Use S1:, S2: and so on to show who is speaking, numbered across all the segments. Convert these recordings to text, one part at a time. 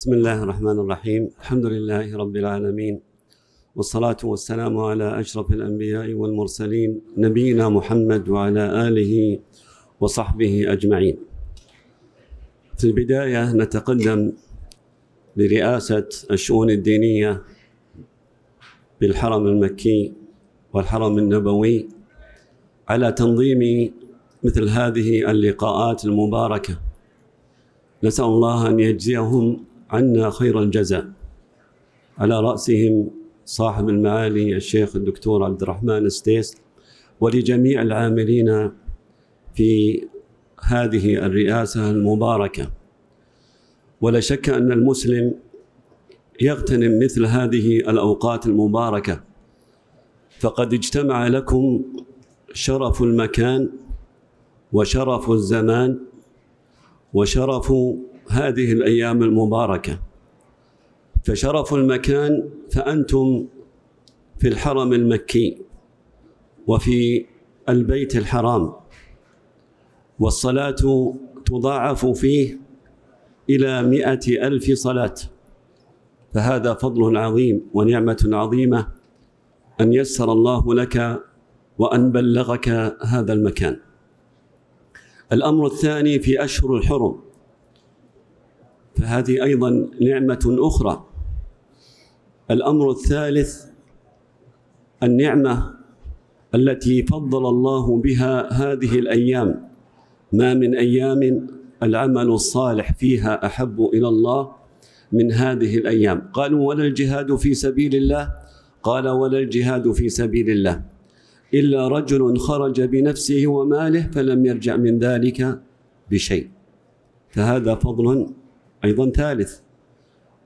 S1: بسم الله الرحمن الرحيم الحمد لله رب العالمين والصلاة والسلام على أشرف الأنبياء والمرسلين نبينا محمد وعلى آله وصحبه أجمعين في البداية نتقدم برئاسة الشؤون الدينية بالحرم المكي والحرم النبوي على تنظيم مثل هذه اللقاءات المباركة نسأل الله أن يجزيهم عنا خير الجزاء على رأسهم صاحب المعالي الشيخ الدكتور عبد الرحمن ستيس ولجميع العاملين في هذه الرئاسة المباركة ولا شك أن المسلم يغتنم مثل هذه الأوقات المباركة فقد اجتمع لكم شرف المكان وشرف الزمان وشرف هذه الايام المباركه فشرف المكان فانتم في الحرم المكي وفي البيت الحرام والصلاه تضاعف فيه الى مئة الف صلاه فهذا فضل عظيم ونعمه عظيمه ان يسر الله لك وان بلغك هذا المكان الامر الثاني في اشهر الحرم فهذه ايضا نعمه اخرى الامر الثالث النعمه التي فضل الله بها هذه الايام ما من ايام العمل الصالح فيها احب الى الله من هذه الايام قالوا ولا الجهاد في سبيل الله قال ولا الجهاد في سبيل الله الا رجل خرج بنفسه وماله فلم يرجع من ذلك بشيء فهذا فضل أيضا ثالث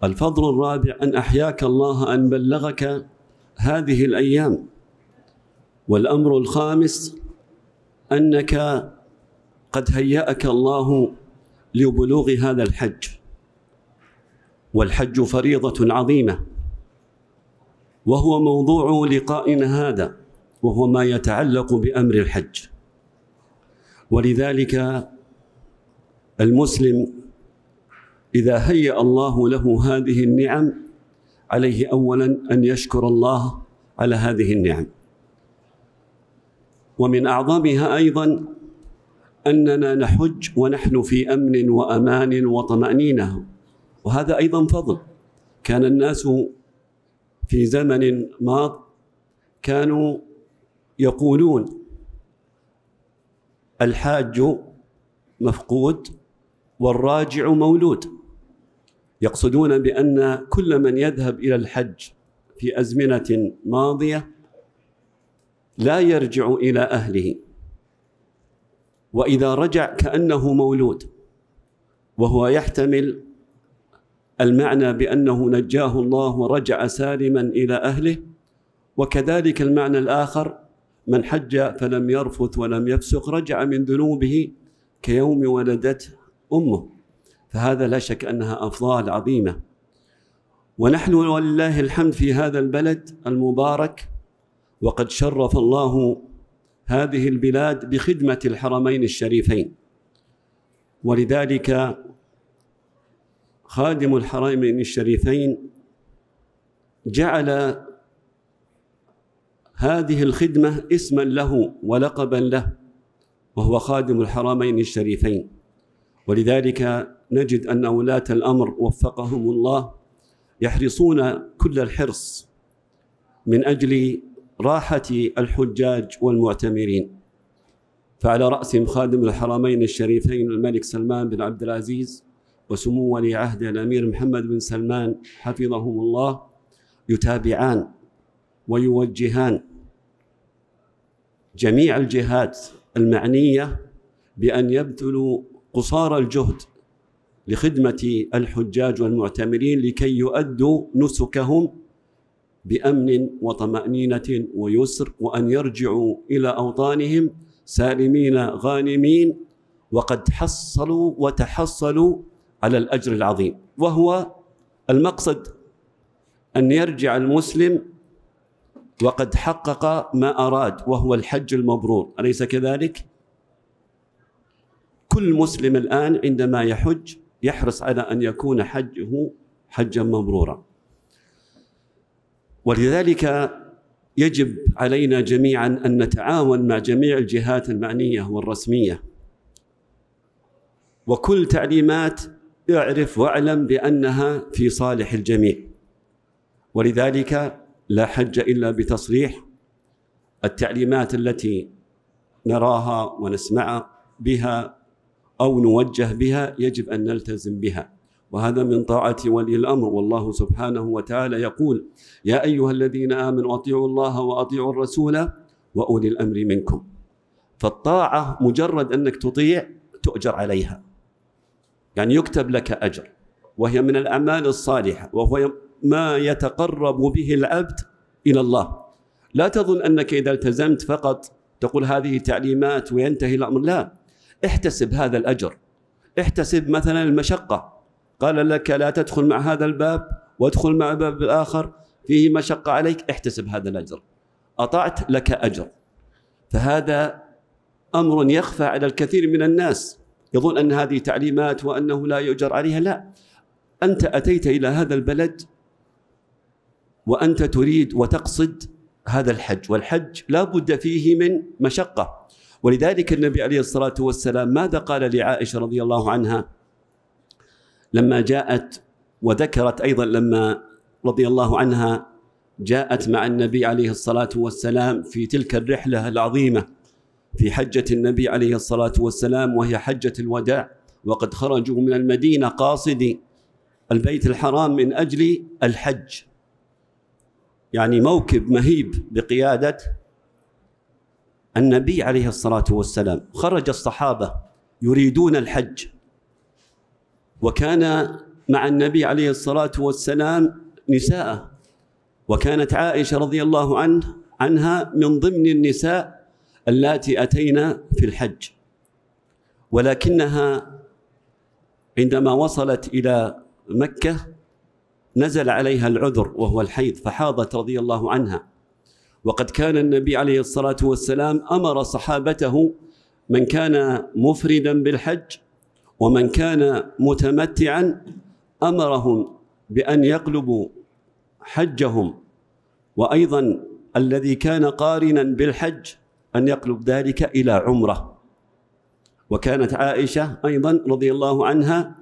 S1: الفضل الرابع أن أحياك الله أن بلغك هذه الأيام والأمر الخامس أنك قد هيأك الله لبلوغ هذا الحج والحج فريضة عظيمة وهو موضوع لقائنا هذا وهو ما يتعلق بأمر الحج ولذلك المسلم إذا هيأ الله له هذه النعم عليه أولا أن يشكر الله على هذه النعم ومن أعظمها أيضا أننا نحج ونحن في أمن وأمان وطمأنينة وهذا أيضا فضل كان الناس في زمن ماض كانوا يقولون الحاج مفقود والراجع مولود يقصدون بأن كل من يذهب إلى الحج في أزمنة ماضية لا يرجع إلى أهله وإذا رجع كأنه مولود وهو يحتمل المعنى بأنه نجاه الله ورجع سالما إلى أهله وكذلك المعنى الآخر من حج فلم يرفث ولم يفسق رجع من ذنوبه كيوم ولدته أمه فهذا لا شك انها افضال عظيمه ونحن ولله الحمد في هذا البلد المبارك وقد شرف الله هذه البلاد بخدمه الحرمين الشريفين ولذلك خادم الحرمين الشريفين جعل هذه الخدمه اسما له ولقبا له وهو خادم الحرمين الشريفين ولذلك نجد أن ولاة الأمر وفقهم الله يحرصون كل الحرص من أجل راحة الحجاج والمعتمرين فعلى رأسهم خادم الحرمين الشريفين الملك سلمان بن عبد العزيز وسمو ولي عهده الأمير محمد بن سلمان حفظهم الله يتابعان ويوجهان جميع الجهات المعنية بأن يبذلوا قصارى الجهد لخدمة الحجاج والمعتمرين لكي يؤدوا نسكهم بأمن وطمأنينة ويسر وأن يرجعوا إلى أوطانهم سالمين غانمين وقد حصلوا وتحصلوا على الأجر العظيم وهو المقصد أن يرجع المسلم وقد حقق ما أراد وهو الحج المبرور أليس كذلك؟ كل مسلم الآن عندما يحج يحرص على أن يكون حجه حجا مبرورا ولذلك يجب علينا جميعا أن نتعاون مع جميع الجهات المعنية والرسمية وكل تعليمات اعرف واعلم بأنها في صالح الجميع ولذلك لا حج إلا بتصريح التعليمات التي نراها ونسمع بها أو نوجه بها يجب أن نلتزم بها وهذا من طاعة ولي الأمر والله سبحانه وتعالى يقول يا أيها الذين آمنوا أطيعوا الله وأطيعوا الرسول وأولي الأمر منكم فالطاعة مجرد أنك تطيع تؤجر عليها يعني يكتب لك أجر وهي من الأعمال الصالحة وهو ما يتقرب به العبد إلى الله لا تظن أنك إذا التزمت فقط تقول هذه تعليمات وينتهي الأمر لا احتسب هذا الأجر احتسب مثلا المشقة قال لك لا تدخل مع هذا الباب وادخل مع باب الآخر فيه مشقة عليك احتسب هذا الأجر أطعت لك أجر فهذا أمر يخفى على الكثير من الناس يظن أن هذه تعليمات وأنه لا يؤجر عليها لا أنت أتيت إلى هذا البلد وأنت تريد وتقصد هذا الحج والحج لا بد فيه من مشقة ولذلك النبي عليه الصلاة والسلام ماذا قال لعائشة رضي الله عنها لما جاءت وذكرت أيضا لما رضي الله عنها جاءت مع النبي عليه الصلاة والسلام في تلك الرحلة العظيمة في حجة النبي عليه الصلاة والسلام وهي حجة الوداع وقد خرجوا من المدينة قاصدي البيت الحرام من أجل الحج يعني موكب مهيب بقيادة النبي عليه الصلاة والسلام خرج الصحابة يريدون الحج وكان مع النبي عليه الصلاة والسلام نساء وكانت عائشة رضي الله عنه عنها من ضمن النساء اللاتي أتينا في الحج ولكنها عندما وصلت إلى مكة نزل عليها العذر وهو الحيض فحاضت رضي الله عنها وقد كان النبي عليه الصلاة والسلام أمر صحابته من كان مفردا بالحج ومن كان متمتعا أمرهم بأن يقلبوا حجهم وأيضا الذي كان قارنا بالحج أن يقلب ذلك إلى عمره وكانت عائشة أيضا رضي الله عنها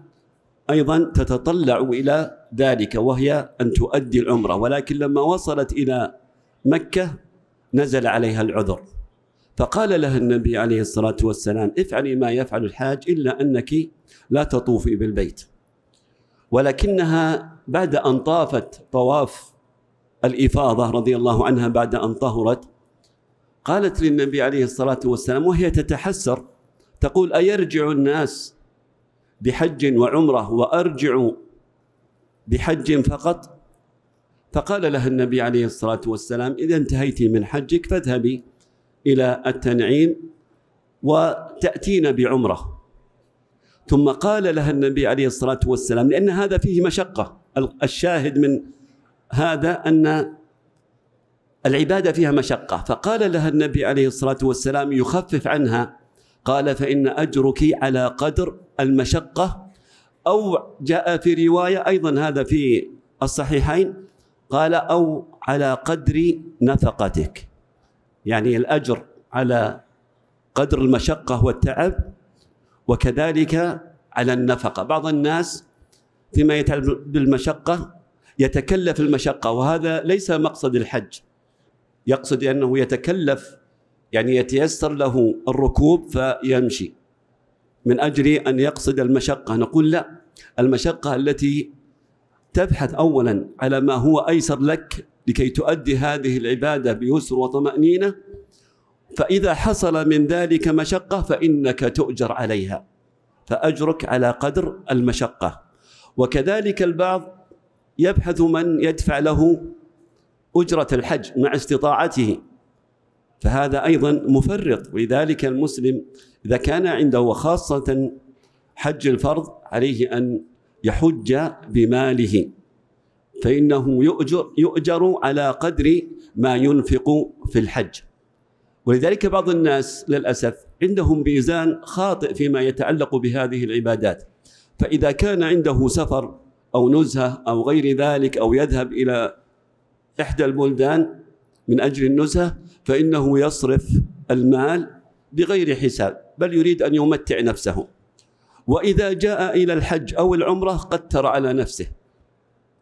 S1: أيضا تتطلع إلى ذلك وهي أن تؤدي العمرة ولكن لما وصلت إلى مكة نزل عليها العذر فقال لها النبي عليه الصلاة والسلام افعلي ما يفعل الحاج إلا أنك لا تطوفي بالبيت ولكنها بعد أن طافت طواف الإفاضة رضي الله عنها بعد أن طهرت قالت للنبي عليه الصلاة والسلام وهي تتحسر تقول أيرجع الناس بحج وعمرة وأرجع بحج فقط فقال لها النبي عليه الصلاة والسلام إذا انتهيت من حجك فاذهبي إلى التنعيم وتأتين بعمرة ثم قال لها النبي عليه الصلاة والسلام لأن هذا فيه مشقة الشاهد من هذا أن العبادة فيها مشقة فقال لها النبي عليه الصلاة والسلام يخفف عنها قال فإن أجرك على قدر المشقة أو جاء في رواية أيضا هذا في الصحيحين قال أو على قدر نفقتك يعني الأجر على قدر المشقة والتعب وكذلك على النفقة بعض الناس فيما يتعلق بالمشقة يتكلف المشقة وهذا ليس مقصد الحج يقصد أنه يتكلف يعني يتيسر له الركوب فيمشي من أجل أن يقصد المشقة نقول لا المشقة التي تبحث اولا على ما هو ايسر لك لكي تؤدي هذه العباده بيسر وطمانينه فاذا حصل من ذلك مشقه فانك تؤجر عليها فاجرك على قدر المشقه وكذلك البعض يبحث من يدفع له اجره الحج مع استطاعته فهذا ايضا مفرط ولذلك المسلم اذا كان عنده وخاصه حج الفرض عليه ان يحج بماله فإنه يؤجر, يؤجر على قدر ما ينفق في الحج ولذلك بعض الناس للأسف عندهم ميزان خاطئ فيما يتعلق بهذه العبادات فإذا كان عنده سفر أو نزهة أو غير ذلك أو يذهب إلى إحدى البلدان من أجل النزهة فإنه يصرف المال بغير حساب بل يريد أن يمتع نفسه واذا جاء الى الحج او العمره قتر على نفسه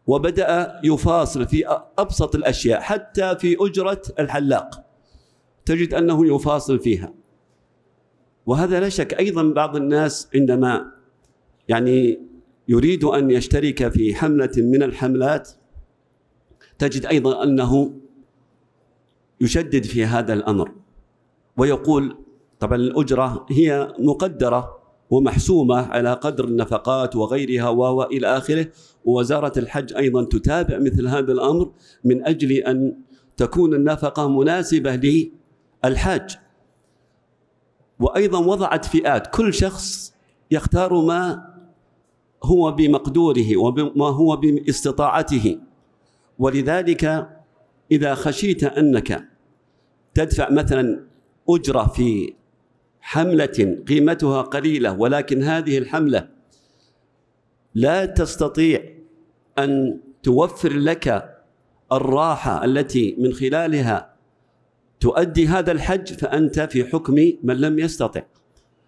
S1: وبدا يفاصل في ابسط الاشياء حتى في اجره الحلاق تجد انه يفاصل فيها وهذا لا شك ايضا بعض الناس عندما يعني يريد ان يشترك في حمله من الحملات تجد ايضا انه يشدد في هذا الامر ويقول طبعا الاجره هي مقدره ومحسومة على قدر النفقات وغيرها وإلى آخره ووزارة الحج أيضا تتابع مثل هذا الأمر من أجل أن تكون النفقة مناسبة للحاج وأيضا وضعت فئات كل شخص يختار ما هو بمقدوره وما هو باستطاعته ولذلك إذا خشيت أنك تدفع مثلا أجرة في حملة قيمتها قليلة ولكن هذه الحملة لا تستطيع أن توفر لك الراحة التي من خلالها تؤدي هذا الحج فأنت في حكم من لم يستطع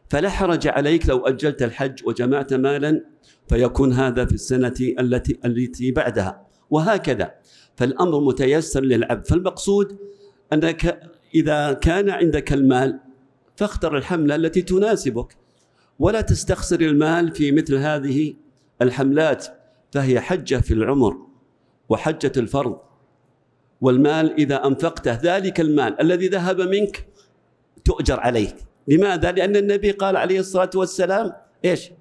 S1: فلا حرج عليك لو أجلت الحج وجمعت مالا فيكون هذا في السنة التي التي بعدها وهكذا فالأمر متيسر للعبد فالمقصود أنك إذا كان عندك المال فاختر الحملة التي تناسبك ولا تستخسر المال في مثل هذه الحملات فهي حجة في العمر وحجة الفرض والمال إذا أنفقته ذلك المال الذي ذهب منك تؤجر عليك لماذا؟ لأن النبي قال عليه الصلاة والسلام إيش؟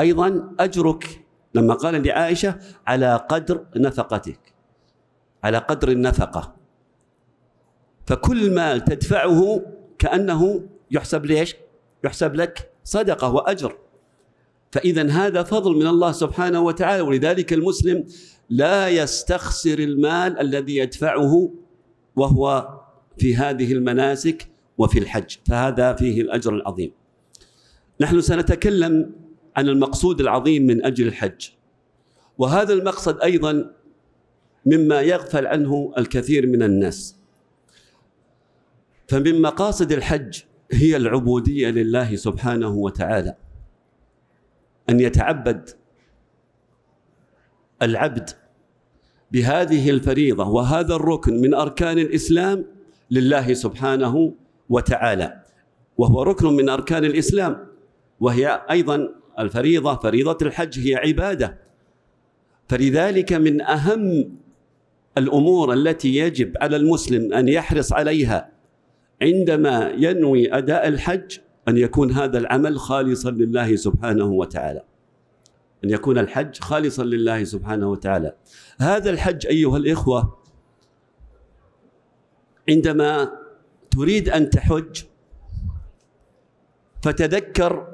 S1: أيضا أجرك لما قال لعائشة على قدر نفقتك على قدر النفقة فكل مال تدفعه كأنه يحسب ليش؟ يحسب لك صدقة وأجر فإذا هذا فضل من الله سبحانه وتعالى ولذلك المسلم لا يستخسر المال الذي يدفعه وهو في هذه المناسك وفي الحج فهذا فيه الأجر العظيم نحن سنتكلم عن المقصود العظيم من أجل الحج وهذا المقصد أيضا مما يغفل عنه الكثير من الناس فمن مقاصد الحج هي العبودية لله سبحانه وتعالى أن يتعبد العبد بهذه الفريضة وهذا الركن من أركان الإسلام لله سبحانه وتعالى وهو ركن من أركان الإسلام وهي أيضا الفريضة فريضة الحج هي عبادة فلذلك من أهم الأمور التي يجب على المسلم أن يحرص عليها عندما ينوي اداء الحج ان يكون هذا العمل خالصا لله سبحانه وتعالى. ان يكون الحج خالصا لله سبحانه وتعالى. هذا الحج ايها الاخوه عندما تريد ان تحج فتذكر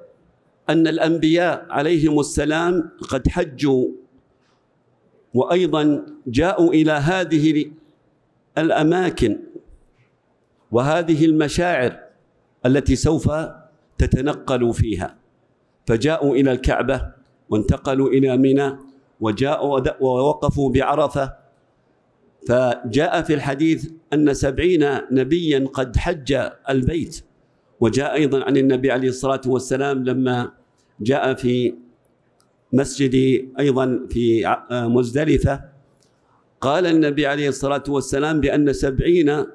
S1: ان الانبياء عليهم السلام قد حجوا وايضا جاءوا الى هذه الاماكن وهذه المشاعر التي سوف تتنقل فيها فجاءوا إلى الكعبة وانتقلوا إلى منى وجاءوا ووقفوا بعرفة فجاء في الحديث أن سبعين نبيا قد حج البيت وجاء أيضا عن النبي عليه الصلاة والسلام لما جاء في مسجد أيضا في مزدلفة قال النبي عليه الصلاة والسلام بأن سبعين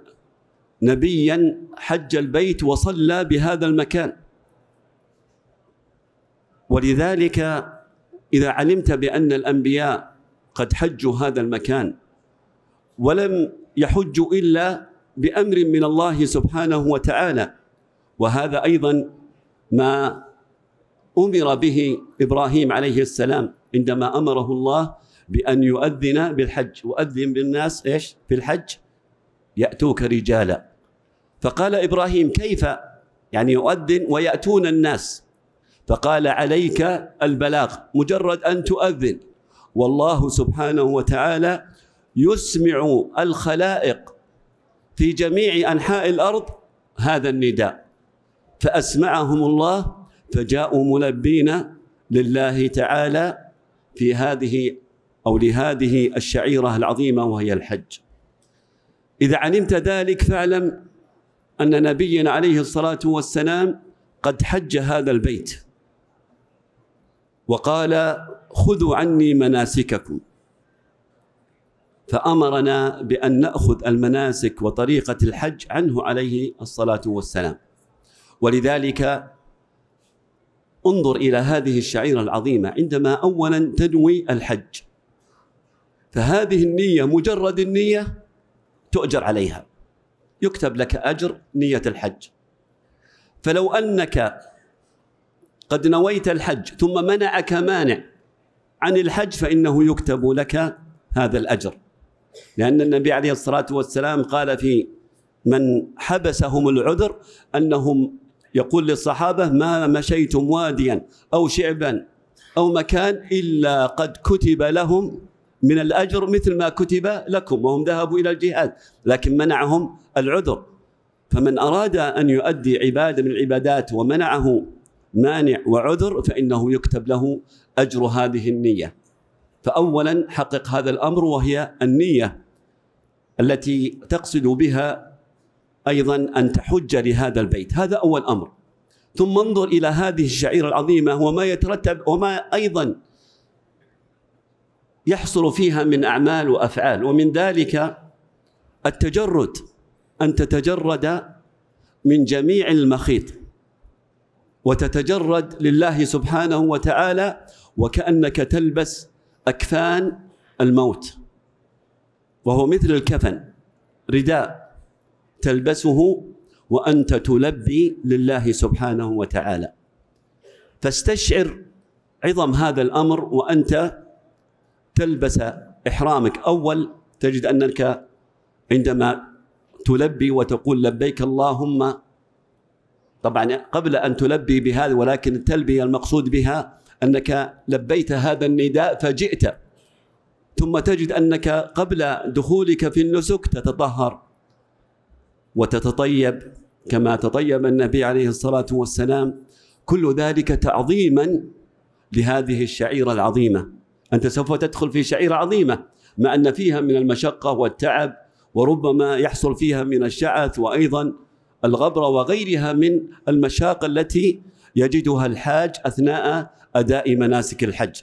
S1: نبيا حج البيت وصلى بهذا المكان ولذلك اذا علمت بان الانبياء قد حجوا هذا المكان ولم يحجوا الا بامر من الله سبحانه وتعالى وهذا ايضا ما امر به ابراهيم عليه السلام عندما امره الله بان يؤذن بالحج واذن بالناس ايش في الحج يأتوك رجالا فقال إبراهيم كيف يعني يؤذن ويأتون الناس فقال عليك البلاغ مجرد أن تؤذن والله سبحانه وتعالى يسمع الخلائق في جميع أنحاء الأرض هذا النداء فأسمعهم الله فجاءوا ملبين لله تعالى في هذه أو لهذه الشعيرة العظيمة وهي الحج إذا علمت ذلك فاعلم أن نبينا عليه الصلاة والسلام قد حج هذا البيت وقال خذوا عني مناسككم فأمرنا بأن نأخذ المناسك وطريقة الحج عنه عليه الصلاة والسلام ولذلك انظر إلى هذه الشعيرة العظيمة عندما أولا تنوي الحج فهذه النية مجرد النية تؤجر عليها يكتب لك أجر نية الحج فلو أنك قد نويت الحج ثم منعك مانع عن الحج فإنه يكتب لك هذا الأجر لأن النبي عليه الصلاة والسلام قال في من حبسهم العذر أنهم يقول للصحابة ما مشيتم واديا أو شعبا أو مكان إلا قد كتب لهم من الأجر مثل ما كتب لكم وهم ذهبوا إلى الجهاد لكن منعهم العذر فمن أراد أن يؤدي عبادة من العبادات ومنعه مانع وعذر فإنه يكتب له أجر هذه النية فأولا حقق هذا الأمر وهي النية التي تقصد بها أيضا أن تحج لهذا البيت هذا أول أمر ثم انظر إلى هذه الشعيرة العظيمة وما يترتب وما أيضا يحصل فيها من اعمال وافعال ومن ذلك التجرد ان تتجرد من جميع المخيط وتتجرد لله سبحانه وتعالى وكانك تلبس اكفان الموت وهو مثل الكفن رداء تلبسه وانت تلبي لله سبحانه وتعالى فاستشعر عظم هذا الامر وانت تلبس إحرامك أول تجد أنك عندما تلبي وتقول لبيك اللهم طبعا قبل أن تلبي بهذا ولكن التلبية المقصود بها أنك لبيت هذا النداء فجئت ثم تجد أنك قبل دخولك في النسك تتطهر وتتطيب كما تطيب النبي عليه الصلاة والسلام كل ذلك تعظيما لهذه الشعيرة العظيمة أنت سوف تدخل في شعيرة عظيمة مع أن فيها من المشقة والتعب وربما يحصل فيها من الشعث وأيضا الغبرة وغيرها من المشاق التي يجدها الحاج أثناء أداء مناسك الحج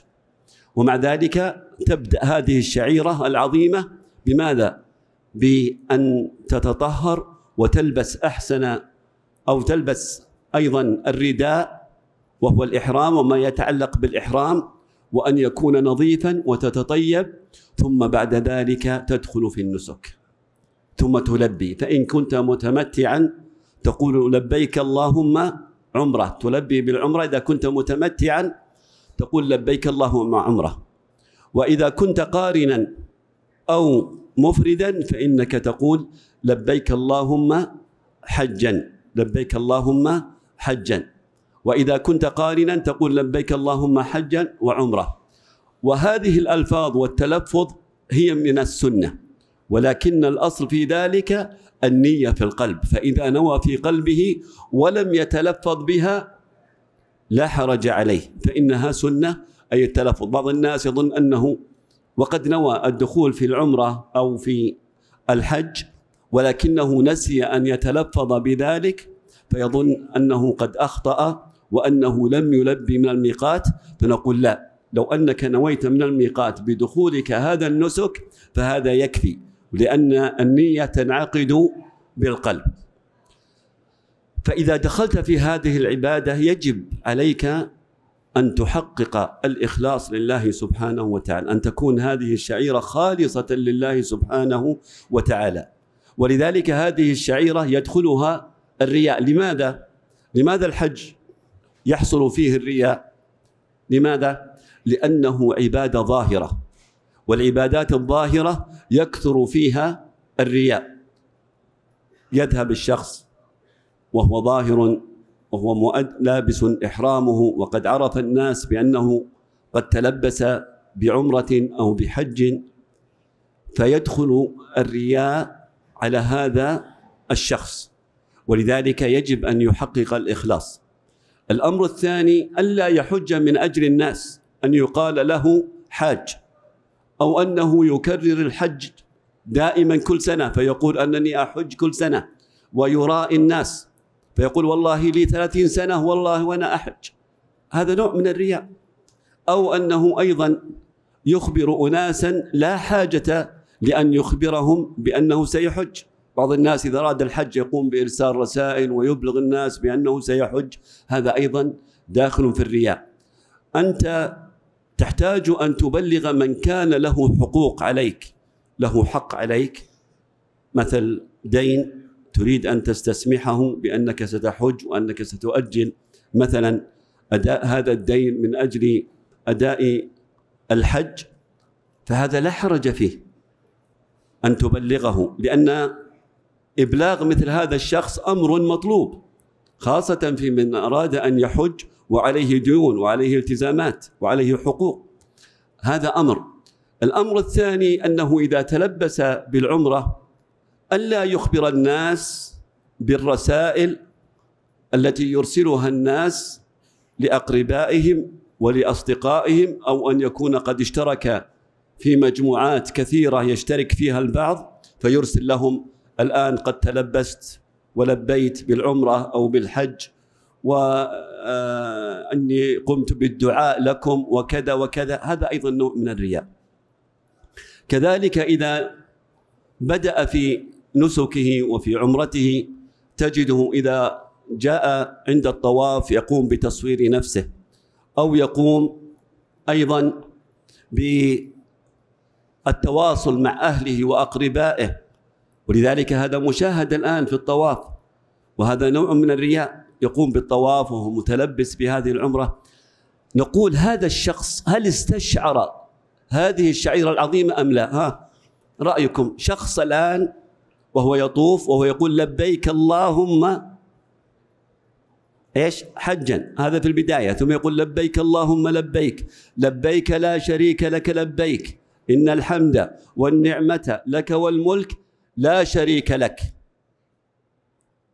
S1: ومع ذلك تبدأ هذه الشعيرة العظيمة بماذا؟ بأن تتطهر وتلبس أحسن أو تلبس أيضا الرداء وهو الإحرام وما يتعلق بالإحرام وأن يكون نظيفا وتتطيب ثم بعد ذلك تدخل في النسك ثم تلبي فإن كنت متمتعا تقول لبيك اللهم عمرة تلبي بالعمرة إذا كنت متمتعا تقول لبيك اللهم عمرة وإذا كنت قارنا أو مفردا فإنك تقول لبيك اللهم حجا لبيك اللهم حجا وإذا كنت قارنا تقول لبيك اللهم حجا وعمرة وهذه الألفاظ والتلفظ هي من السنة ولكن الأصل في ذلك النية في القلب فإذا نوى في قلبه ولم يتلفظ بها لا حرج عليه فإنها سنة أي التلفظ بعض الناس يظن أنه وقد نوى الدخول في العمرة أو في الحج ولكنه نسي أن يتلفظ بذلك فيظن أنه قد أخطأ وأنه لم يلبي من الميقات فنقول لا لو أنك نويت من الميقات بدخولك هذا النسك فهذا يكفي لأن النية تنعقد بالقلب فإذا دخلت في هذه العبادة يجب عليك أن تحقق الإخلاص لله سبحانه وتعالى أن تكون هذه الشعيرة خالصة لله سبحانه وتعالى ولذلك هذه الشعيرة يدخلها الرياء لماذا؟ لماذا الحج؟ يحصل فيه الرياء لماذا؟ لأنه عبادة ظاهرة والعبادات الظاهرة يكثر فيها الرياء يذهب الشخص وهو ظاهر وهو مؤد لابس إحرامه وقد عرف الناس بأنه قد تلبس بعمرة أو بحج فيدخل الرياء على هذا الشخص ولذلك يجب أن يحقق الإخلاص الأمر الثاني ألا يحج من أجل الناس أن يقال له حاج أو أنه يكرر الحج دائما كل سنة فيقول أنني أحج كل سنة ويرائي الناس فيقول والله لي ثلاثين سنة والله وأنا أحج هذا نوع من الرياء أو أنه أيضا يخبر أناسا لا حاجة لأن يخبرهم بأنه سيحج بعض الناس إذا أراد الحج يقوم بإرسال رسائل ويبلغ الناس بأنه سيحج هذا أيضا داخل في الرياء أنت تحتاج أن تبلغ من كان له حقوق عليك له حق عليك مثل دين تريد أن تستسمحه بأنك ستحج وأنك ستؤجل مثلا أداء هذا الدين من أجل أداء الحج فهذا لا حرج فيه أن تبلغه لأن ابلاغ مثل هذا الشخص امر مطلوب خاصه في من اراد ان يحج وعليه ديون وعليه التزامات وعليه حقوق هذا امر الامر الثاني انه اذا تلبس بالعمره الا يخبر الناس بالرسائل التي يرسلها الناس لاقربائهم ولاصدقائهم او ان يكون قد اشترك في مجموعات كثيره يشترك فيها البعض فيرسل لهم الآن قد تلبست ولبيت بالعمرة أو بالحج وأني آه، قمت بالدعاء لكم وكذا وكذا هذا أيضا نوع من الرياء كذلك إذا بدأ في نسكه وفي عمرته تجده إذا جاء عند الطواف يقوم بتصوير نفسه أو يقوم أيضا بالتواصل مع أهله وأقربائه ولذلك هذا مشاهد الآن في الطواف وهذا نوع من الرياء يقوم بالطواف وهو متلبس بهذه العمرة نقول هذا الشخص هل استشعر هذه الشعيرة العظيمة أم لا ها رأيكم شخص الآن وهو يطوف وهو يقول لبيك اللهم ايش حجا هذا في البدايه ثم يقول لبيك اللهم لبيك لبيك لا شريك لك لبيك ان الحمد والنعمه لك والملك لا شريك لك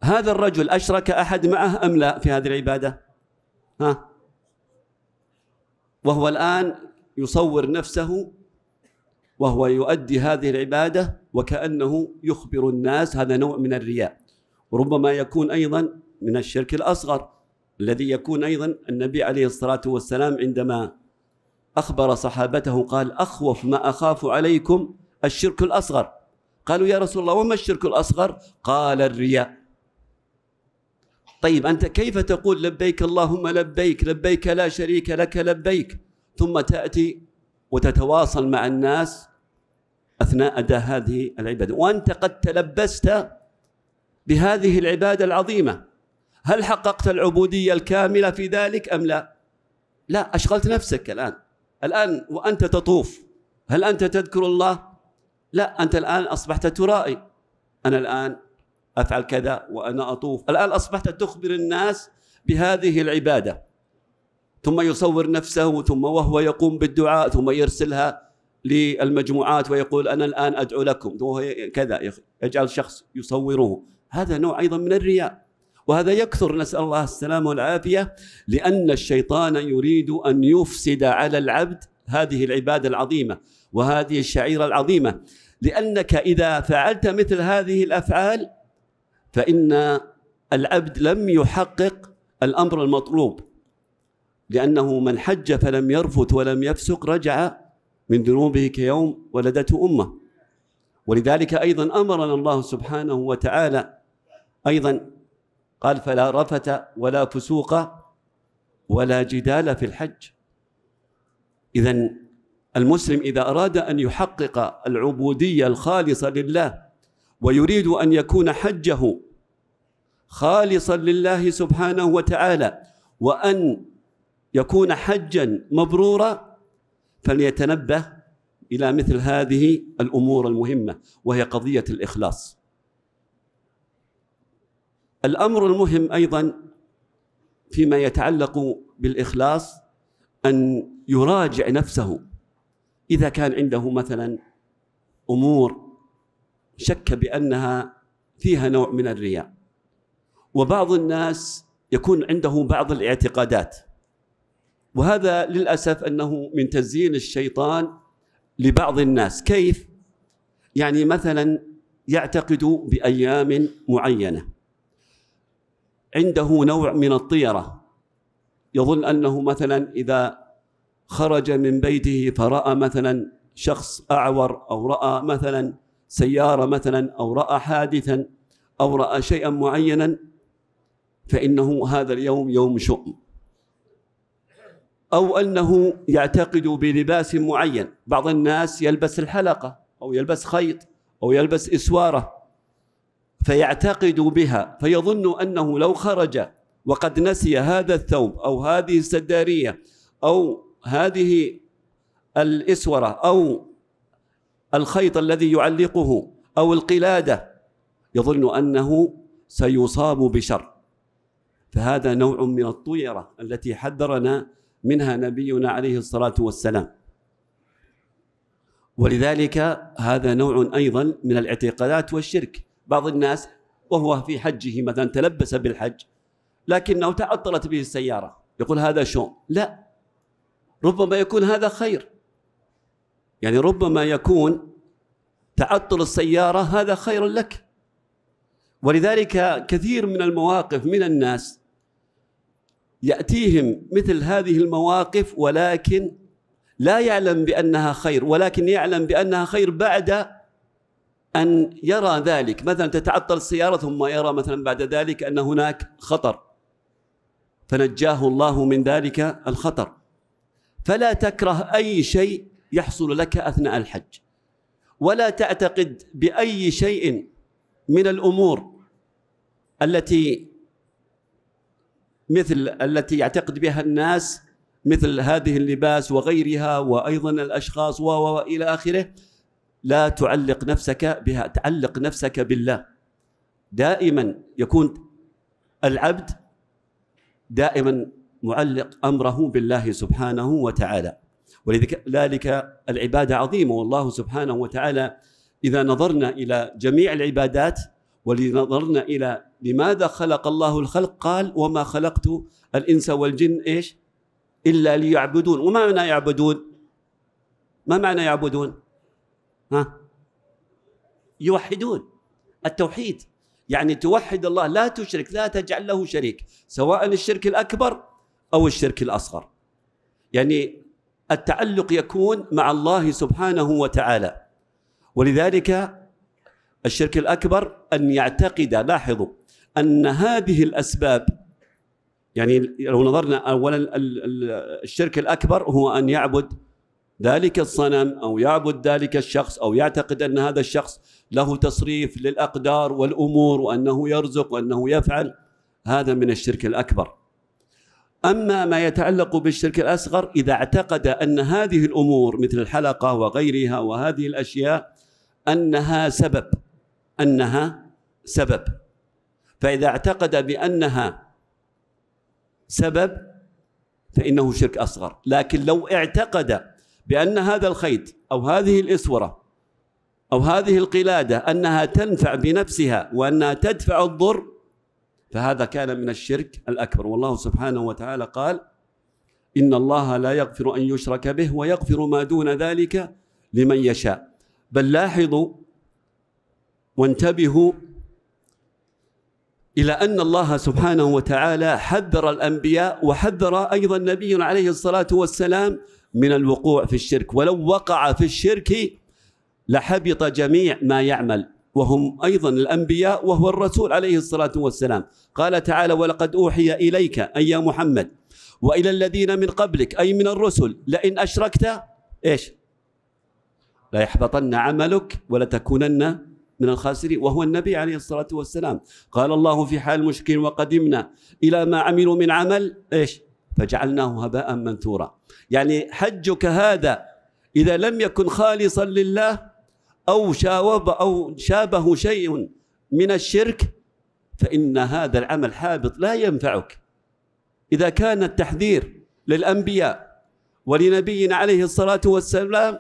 S1: هذا الرجل أشرك أحد معه أم لا في هذه العبادة ها وهو الآن يصور نفسه وهو يؤدي هذه العبادة وكأنه يخبر الناس هذا نوع من الرياء وربما يكون أيضا من الشرك الأصغر الذي يكون أيضا النبي عليه الصلاة والسلام عندما أخبر صحابته قال أخوف ما أخاف عليكم الشرك الأصغر قالوا يا رسول الله وما الشرك الأصغر قال الرياء طيب أنت كيف تقول لبيك اللهم لبيك لبيك لا شريك لك لبيك ثم تأتي وتتواصل مع الناس أثناء أداء هذه العبادة وأنت قد تلبست بهذه العبادة العظيمة هل حققت العبودية الكاملة في ذلك أم لا لا أشغلت نفسك الآن الآن وأنت تطوف هل أنت تذكر الله لا أنت الآن أصبحت ترائي أنا الآن أفعل كذا وأنا أطوف الآن أصبحت تخبر الناس بهذه العبادة ثم يصور نفسه ثم وهو يقوم بالدعاء ثم يرسلها للمجموعات ويقول أنا الآن أدعو لكم كذا يجعل شخص يصوره هذا نوع أيضا من الرياء وهذا يكثر نسأل الله السلامة والعافية لأن الشيطان يريد أن يفسد على العبد هذه العبادة العظيمة وهذه الشعيرة العظيمة لأنك إذا فعلت مثل هذه الأفعال فإن العبد لم يحقق الأمر المطلوب لأنه من حج فلم يرفث ولم يفسق رجع من ذنوبه كيوم ولدته أمه ولذلك أيضا أمرنا الله سبحانه وتعالى أيضا قال فلا رفث ولا فسوق ولا جدال في الحج إذا المسلم اذا اراد ان يحقق العبوديه الخالصه لله ويريد ان يكون حجه خالصا لله سبحانه وتعالى وان يكون حجا مبرورا فليتنبه الى مثل هذه الامور المهمه وهي قضيه الاخلاص الامر المهم ايضا فيما يتعلق بالاخلاص ان يراجع نفسه إذا كان عنده مثلا أمور شك بأنها فيها نوع من الرياء وبعض الناس يكون عنده بعض الاعتقادات وهذا للأسف أنه من تزيين الشيطان لبعض الناس كيف؟ يعني مثلا يعتقد بأيام معينة عنده نوع من الطيرة يظن أنه مثلا إذا خرج من بيته فراى مثلا شخص اعور او راى مثلا سياره مثلا او راى حادثا او راى شيئا معينا فانه هذا اليوم يوم شؤم او انه يعتقد بلباس معين بعض الناس يلبس الحلقه او يلبس خيط او يلبس اسواره فيعتقد بها فيظن انه لو خرج وقد نسي هذا الثوب او هذه السداريه او هذه الإسورة أو الخيط الذي يعلقه أو القلادة يظن أنه سيصاب بشر فهذا نوع من الطيرة التي حذرنا منها نبينا عليه الصلاة والسلام ولذلك هذا نوع أيضا من الاعتقادات والشرك بعض الناس وهو في حجه مثلا تلبس بالحج لكنه تعطلت به السيارة يقول هذا شوم لا ربما يكون هذا خير يعني ربما يكون تعطل السيارة هذا خير لك ولذلك كثير من المواقف من الناس يأتيهم مثل هذه المواقف ولكن لا يعلم بأنها خير ولكن يعلم بأنها خير بعد أن يرى ذلك مثلا تتعطل السيارة ثم يرى مثلا بعد ذلك أن هناك خطر فنجاه الله من ذلك الخطر فلا تكره اي شيء يحصل لك اثناء الحج ولا تعتقد باي شيء من الامور التي مثل التي يعتقد بها الناس مثل هذه اللباس وغيرها وايضا الاشخاص والى اخره لا تعلق نفسك بها تعلق نفسك بالله دائما يكون العبد دائما معلق امره بالله سبحانه وتعالى ولذلك العباده عظيمه والله سبحانه وتعالى اذا نظرنا الى جميع العبادات ولنظرنا الى لماذا خلق الله الخلق قال وما خلقت الانس والجن ايش؟ الا ليعبدون وما معنى يعبدون؟ ما معنى يعبدون؟ ها؟ يوحدون التوحيد يعني توحد الله لا تشرك لا تجعل له شريك سواء الشرك الاكبر أو الشرك الأصغر يعني التعلق يكون مع الله سبحانه وتعالى ولذلك الشرك الأكبر أن يعتقد لاحظوا أن هذه الأسباب يعني لو نظرنا أولا الشرك الأكبر هو أن يعبد ذلك الصنم أو يعبد ذلك الشخص أو يعتقد أن هذا الشخص له تصريف للأقدار والأمور وأنه يرزق وأنه يفعل هذا من الشرك الأكبر أما ما يتعلق بالشرك الأصغر إذا اعتقد أن هذه الأمور مثل الحلقة وغيرها وهذه الأشياء أنها سبب أنها سبب فإذا اعتقد بأنها سبب فإنه شرك أصغر لكن لو اعتقد بأن هذا الخيط أو هذه الإسورة أو هذه القلادة أنها تنفع بنفسها وأنها تدفع الضر فهذا كان من الشرك الأكبر والله سبحانه وتعالى قال إن الله لا يغفر أن يشرك به ويغفر ما دون ذلك لمن يشاء بل لاحظوا وانتبهوا إلى أن الله سبحانه وتعالى حذر الأنبياء وحذر أيضا نبي عليه الصلاة والسلام من الوقوع في الشرك ولو وقع في الشرك لحبط جميع ما يعمل وهم أيضا الأنبياء وهو الرسول عليه الصلاة والسلام قال تعالى ولقد أوحي إليك أي يا محمد وإلى الذين من قبلك أي من الرسل لئن أشركت إيش لا يحبطن عملك ولا تكونن من الخاسرين وهو النبي عليه الصلاة والسلام قال الله في حال المشركين وقدمنا إلى ما عملوا من عمل إيش فجعلناه هباء منثورا يعني حجك هذا إذا لم يكن خالصا لله أو شاوب أو شابه شيء من الشرك فإن هذا العمل حابط لا ينفعك إذا كان التحذير للأنبياء ولنبينا عليه الصلاة والسلام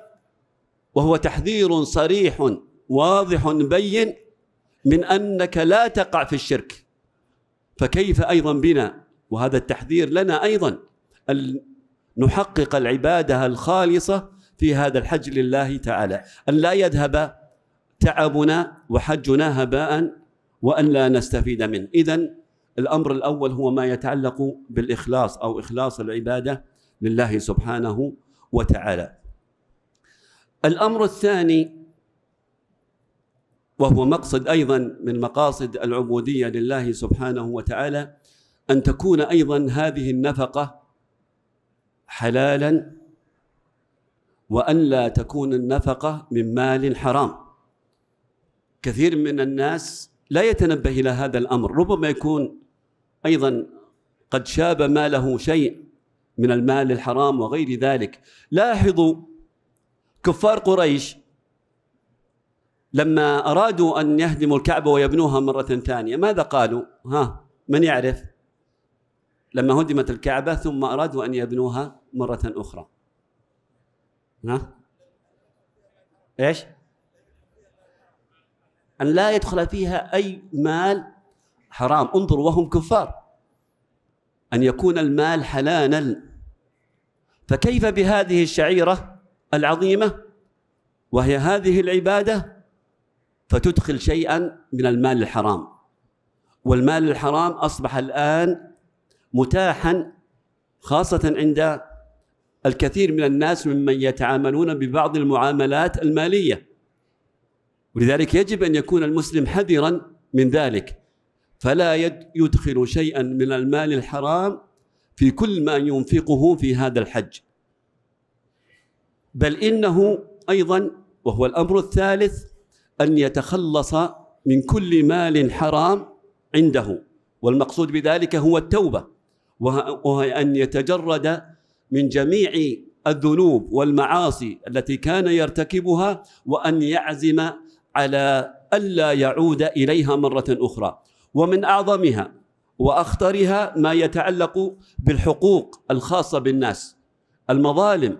S1: وهو تحذير صريح واضح بين من أنك لا تقع في الشرك فكيف أيضا بنا وهذا التحذير لنا أيضا أن نحقق العبادة الخالصة في هذا الحج لله تعالى أن لا يذهب تعبنا وحجنا هباء وأن لا نستفيد منه إذا الأمر الأول هو ما يتعلق بالإخلاص أو إخلاص العبادة لله سبحانه وتعالى الأمر الثاني وهو مقصد أيضا من مقاصد العبودية لله سبحانه وتعالى أن تكون أيضا هذه النفقة حلالا وأن لا تكون النفقة من مال حرام كثير من الناس لا يتنبه إلى هذا الأمر ربما يكون أيضا قد شاب ماله شيء من المال الحرام وغير ذلك لاحظوا كفار قريش لما أرادوا أن يهدموا الكعبة ويبنوها مرة ثانية ماذا قالوا؟ ها من يعرف؟ لما هدمت الكعبة ثم أرادوا أن يبنوها مرة أخرى ها ايش ان لا يدخل فيها اي مال حرام انظر وهم كفار ان يكون المال حلالا فكيف بهذه الشعيره العظيمه وهي هذه العباده فتدخل شيئا من المال الحرام والمال الحرام اصبح الان متاحا خاصه عند الكثير من الناس ممن يتعاملون ببعض المعاملات الماليه ولذلك يجب ان يكون المسلم حذرا من ذلك فلا يدخل شيئا من المال الحرام في كل ما ينفقه في هذا الحج بل انه ايضا وهو الامر الثالث ان يتخلص من كل مال حرام عنده والمقصود بذلك هو التوبه وهي ان يتجرد من جميع الذنوب والمعاصي التي كان يرتكبها وان يعزم على الا يعود اليها مره اخرى ومن اعظمها واخطرها ما يتعلق بالحقوق الخاصه بالناس المظالم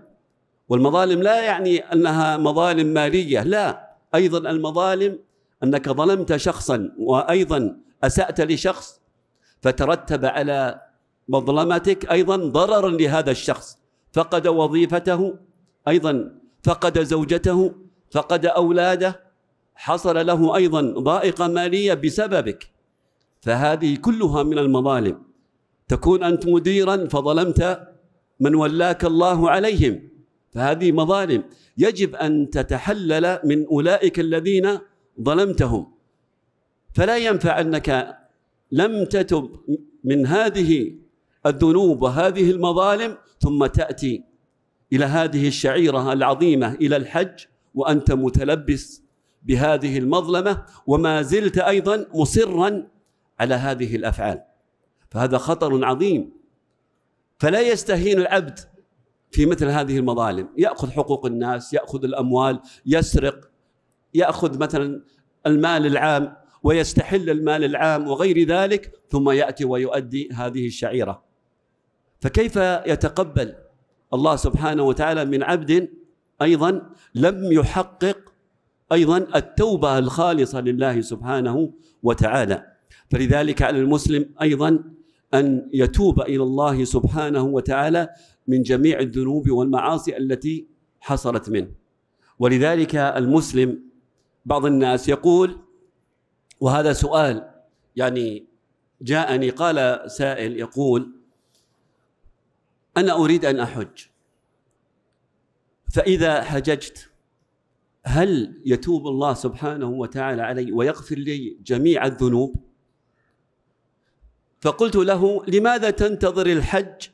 S1: والمظالم لا يعني انها مظالم ماليه لا ايضا المظالم انك ظلمت شخصا وايضا اسات لشخص فترتب على مظلمتك أيضا ضررا لهذا الشخص فقد وظيفته أيضا فقد زوجته فقد أولاده حصل له أيضا ضائقة مالية بسببك فهذه كلها من المظالم تكون أنت مديرا فظلمت من ولاك الله عليهم فهذه مظالم يجب أن تتحلل من أولئك الذين ظلمتهم فلا ينفع أنك لم تتب من هذه الذنوب وهذه المظالم ثم تأتي إلى هذه الشعيرة العظيمة إلى الحج وأنت متلبس بهذه المظلمة وما زلت أيضا مصرا على هذه الأفعال فهذا خطر عظيم فلا يستهين العبد في مثل هذه المظالم يأخذ حقوق الناس يأخذ الأموال يسرق يأخذ مثلا المال العام ويستحل المال العام وغير ذلك ثم يأتي ويؤدي هذه الشعيرة فكيف يتقبل الله سبحانه وتعالى من عبد ايضا لم يحقق ايضا التوبه الخالصه لله سبحانه وتعالى فلذلك على المسلم ايضا ان يتوب الى الله سبحانه وتعالى من جميع الذنوب والمعاصي التي حصلت منه ولذلك المسلم بعض الناس يقول وهذا سؤال يعني جاءني قال سائل يقول أنا أريد أن أحج فإذا حججت هل يتوب الله سبحانه وتعالى علي ويغفر لي جميع الذنوب فقلت له لماذا تنتظر الحج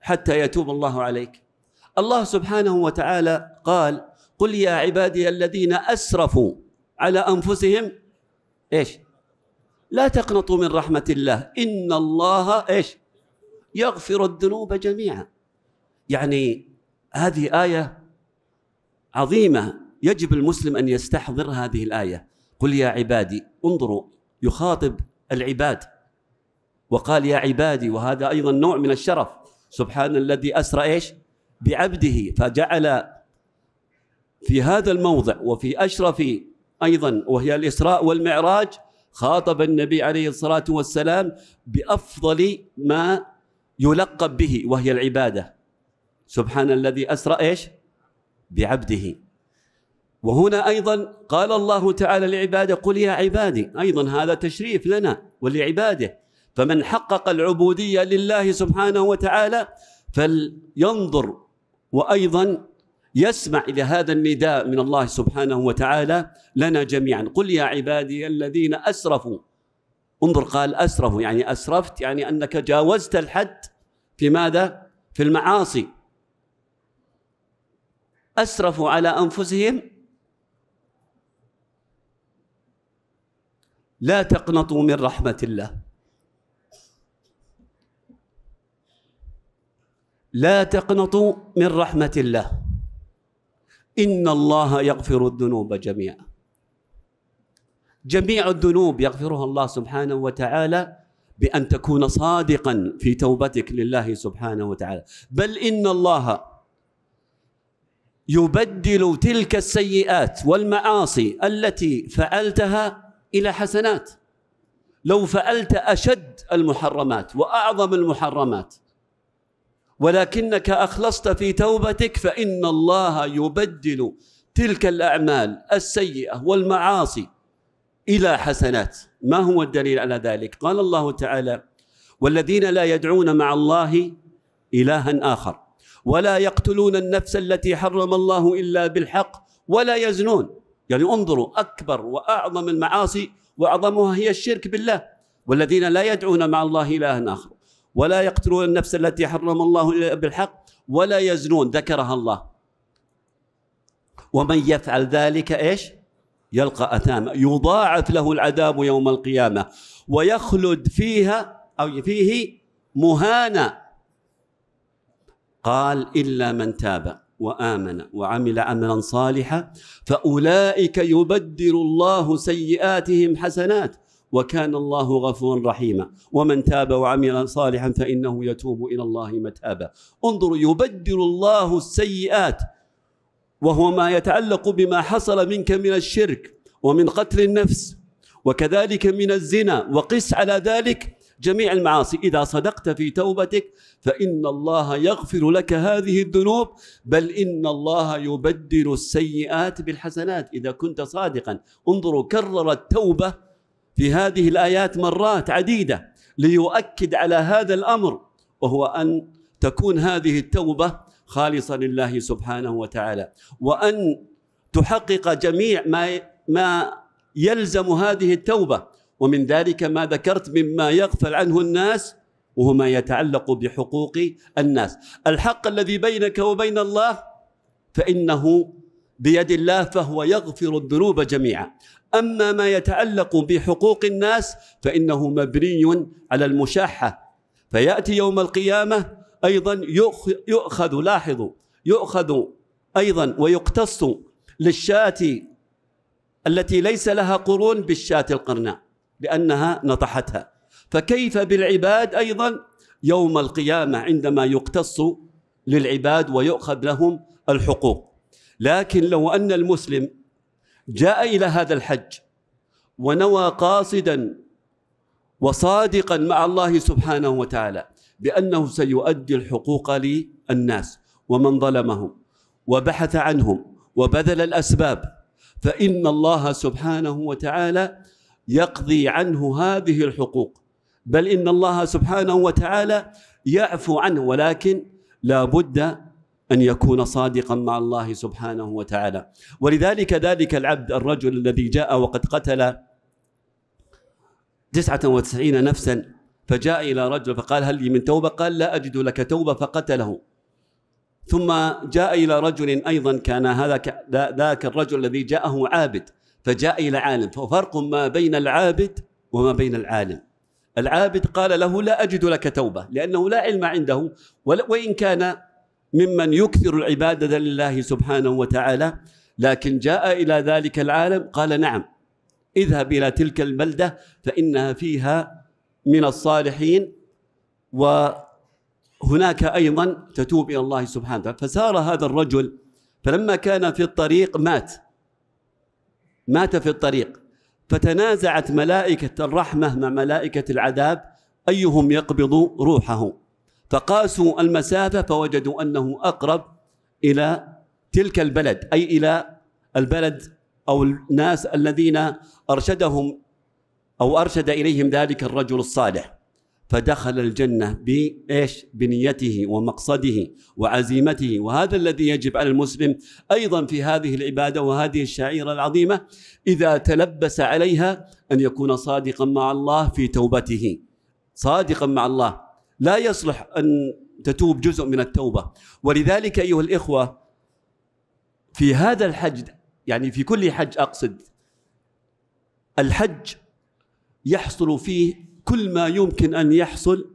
S1: حتى يتوب الله عليك الله سبحانه وتعالى قال قل يا عبادي الذين اسرفوا على انفسهم ايش لا تقنطوا من رحمه الله ان الله ايش يغفر الذنوب جميعا يعني هذه آية عظيمة يجب المسلم أن يستحضر هذه الآية قل يا عبادي انظروا يخاطب العباد وقال يا عبادي وهذا أيضا نوع من الشرف سبحان الذي أسرى إيش بعبده فجعل في هذا الموضع وفي أشرف أيضا وهي الإسراء والمعراج خاطب النبي عليه الصلاة والسلام بأفضل ما يلقب به وهي العبادة سبحان الذي أسرى إيش بعبده وهنا أيضا قال الله تعالى لعباده قل يا عبادي أيضا هذا تشريف لنا ولعباده فمن حقق العبودية لله سبحانه وتعالى فلينظر وأيضا يسمع إلى هذا النداء من الله سبحانه وتعالى لنا جميعا قل يا عبادي الذين أسرفوا انظر قال أسرفوا يعني أسرفت يعني أنك جاوزت الحد في ماذا؟ في المعاصي أسرفوا على أنفسهم لا تقنطوا من رحمة الله لا تقنطوا من رحمة الله إن الله يغفر الذنوب جميعا جميع الذنوب يغفرها الله سبحانه وتعالى بأن تكون صادقا في توبتك لله سبحانه وتعالى بل إن الله يبدل تلك السيئات والمعاصي التي فعلتها إلى حسنات لو فعلت أشد المحرمات وأعظم المحرمات ولكنك أخلصت في توبتك فإن الله يبدل تلك الأعمال السيئة والمعاصي إلى حسنات ما هو الدليل على ذلك قال الله تعالى والذين لا يدعون مع الله إلها آخر ولا يقتلون النفس التي حرم الله إلا بالحق ولا يزنون يعني انظروا أكبر وأعظم المعاصي وأعظمها هي الشرك بالله والذين لا يدعون مع الله إلها آخر ولا يقتلون النفس التي حرم الله إلا بالحق ولا يزنون ذكرها الله ومن يفعل ذلك إيش؟ يلقى أثاما يضاعف له العذاب يوم القيامة ويخلد فيها أو فيه مهانا قال إلا من تاب وآمن وعمل عملا صالحا فأولئك يبدل الله سيئاتهم حسنات وكان الله غفورا رحيما ومن تاب وعمل صالحا فإنه يتوب إلى الله متابا انظروا يبدل الله السيئات وهو ما يتعلق بما حصل منك من الشرك ومن قتل النفس وكذلك من الزنا وقس على ذلك جميع المعاصي إذا صدقت في توبتك فإن الله يغفر لك هذه الذنوب بل إن الله يبدل السيئات بالحسنات إذا كنت صادقا انظروا كرر التوبة في هذه الآيات مرات عديدة ليؤكد على هذا الأمر وهو أن تكون هذه التوبة خالصا لله سبحانه وتعالى وان تحقق جميع ما ما يلزم هذه التوبه ومن ذلك ما ذكرت مما يغفل عنه الناس وهو ما يتعلق بحقوق الناس الحق الذي بينك وبين الله فانه بيد الله فهو يغفر الذنوب جميعا اما ما يتعلق بحقوق الناس فانه مبني على المشاحه فياتي يوم القيامه أيضا يؤخذ لاحظوا يؤخذ أيضا ويقتص للشاة التي ليس لها قرون بالشاة القرناء لأنها نطحتها فكيف بالعباد أيضا يوم القيامة عندما يقتص للعباد ويؤخذ لهم الحقوق لكن لو أن المسلم جاء إلى هذا الحج ونوى قاصدا وصادقا مع الله سبحانه وتعالى بانه سيؤدي الحقوق للناس ومن ظلمهم وبحث عنهم وبذل الاسباب فان الله سبحانه وتعالى يقضي عنه هذه الحقوق بل ان الله سبحانه وتعالى يعفو عنه ولكن لا بد ان يكون صادقا مع الله سبحانه وتعالى ولذلك ذلك العبد الرجل الذي جاء وقد قتل 99 نفسا فجاء إلى رجل فقال هل لي من توبة قال لا أجد لك توبة فقتله ثم جاء إلى رجل أيضا كان هذا ذاك الرجل الذي جاءه عابد فجاء إلى عالم ففرق ما بين العابد وما بين العالم العابد قال له لا أجد لك توبة لأنه لا علم عنده وإن كان ممن يكثر العبادة لله سبحانه وتعالى لكن جاء إلى ذلك العالم قال نعم اذهب إلى تلك البلدة فإنها فيها من الصالحين وهناك أيضا تتوب إلى الله سبحانه وتعالى فسار هذا الرجل فلما كان في الطريق مات مات في الطريق فتنازعت ملائكة الرحمة مع ملائكة العذاب أيهم يقبض روحه فقاسوا المسافة فوجدوا أنه أقرب إلى تلك البلد أي إلى البلد أو الناس الذين أرشدهم أو أرشد إليهم ذلك الرجل الصالح فدخل الجنة بإيش بنيته ومقصده وعزيمته وهذا الذي يجب على المسلم أيضا في هذه العبادة وهذه الشعيرة العظيمة إذا تلبس عليها أن يكون صادقا مع الله في توبته صادقا مع الله لا يصلح أن تتوب جزء من التوبة ولذلك أيها الإخوة في هذا الحج يعني في كل حج أقصد الحج يحصل فيه كل ما يمكن ان يحصل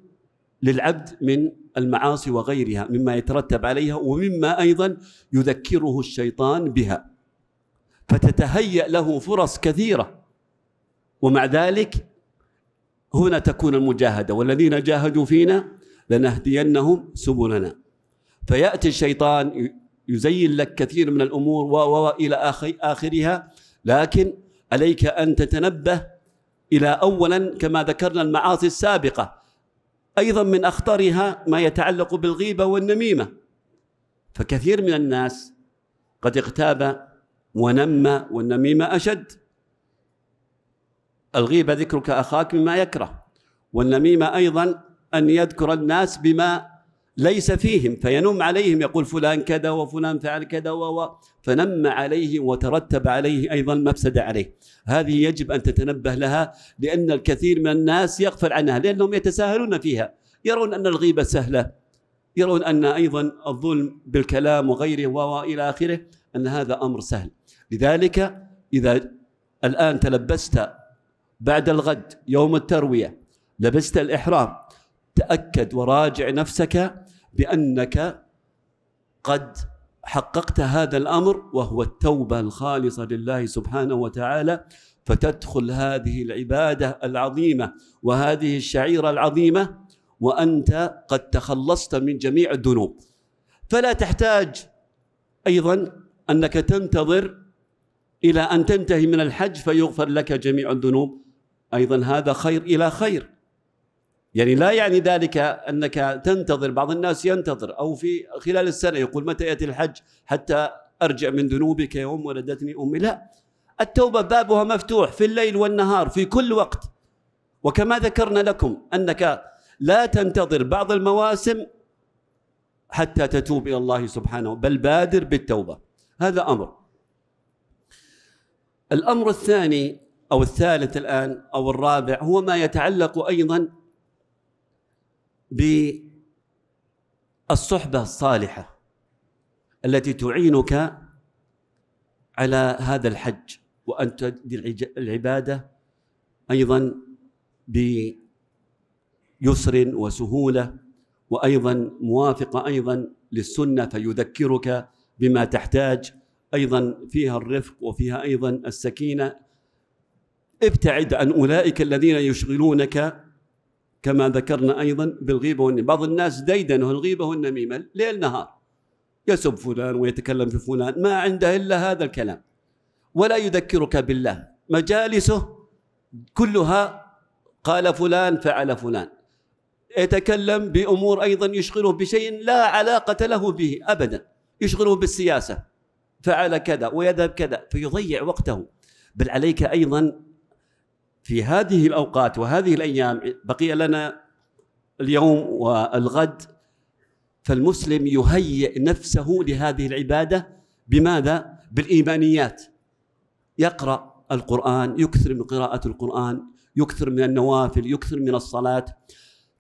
S1: للعبد من المعاصي وغيرها مما يترتب عليها ومما ايضا يذكره الشيطان بها فتتهيأ له فرص كثيره ومع ذلك هنا تكون المجاهده والذين جاهدوا فينا لنهدينهم سبلنا فياتي الشيطان يزين لك كثير من الامور و الى اخرها لكن عليك ان تتنبه الى اولا كما ذكرنا المعاصي السابقه ايضا من اخطرها ما يتعلق بالغيبه والنميمه فكثير من الناس قد اغتاب ونمى والنميمه اشد الغيبه ذكرك اخاك بما يكره والنميمه ايضا ان يذكر الناس بما ليس فيهم فينم عليهم يقول فلان كذا وفلان فعل كذا و فنم عليه وترتب عليه ايضا مفسده عليه هذه يجب ان تتنبه لها لان الكثير من الناس يغفل عنها لانهم يتساهلون فيها يرون ان الغيبه سهله يرون ان ايضا الظلم بالكلام وغيره والى اخره ان هذا امر سهل لذلك اذا الان تلبست بعد الغد يوم الترويه لبست الاحرام تاكد وراجع نفسك بانك قد حققت هذا الامر وهو التوبه الخالصه لله سبحانه وتعالى فتدخل هذه العباده العظيمه وهذه الشعيره العظيمه وانت قد تخلصت من جميع الذنوب فلا تحتاج ايضا انك تنتظر الى ان تنتهي من الحج فيغفر لك جميع الذنوب ايضا هذا خير الى خير يعني لا يعني ذلك انك تنتظر بعض الناس ينتظر او في خلال السنه يقول متى ياتي الحج حتى ارجع من ذنوبك يوم ولدتني امي لا التوبه بابها مفتوح في الليل والنهار في كل وقت وكما ذكرنا لكم انك لا تنتظر بعض المواسم حتى تتوب الى الله سبحانه بل بادر بالتوبه هذا امر الامر الثاني او الثالث الان او الرابع هو ما يتعلق ايضا بالصحبة الصالحة التي تعينك على هذا الحج وأن تؤدي العبادة أيضا بيسر وسهولة وأيضا موافقة أيضا للسنة فيذكرك بما تحتاج أيضا فيها الرفق وفيها أيضا السكينة ابتعد عن أولئك الذين يشغلونك كما ذكرنا أيضا بالغيبة والنميمة بعض الناس ديدنه الغيبة والنميمة ليل نهار يسب فلان ويتكلم في فلان ما عنده إلا هذا الكلام ولا يذكرك بالله مجالسه كلها قال فلان فعل فلان يتكلم بأمور أيضا يشغله بشيء لا علاقة له به أبدا يشغله بالسياسة فعل كذا ويذهب كذا فيضيع وقته بل عليك أيضا في هذه الاوقات وهذه الايام بقي لنا اليوم والغد فالمسلم يهيئ نفسه لهذه العباده بماذا؟ بالايمانيات يقرا القران، يكثر من قراءه القران، يكثر من النوافل، يكثر من الصلاه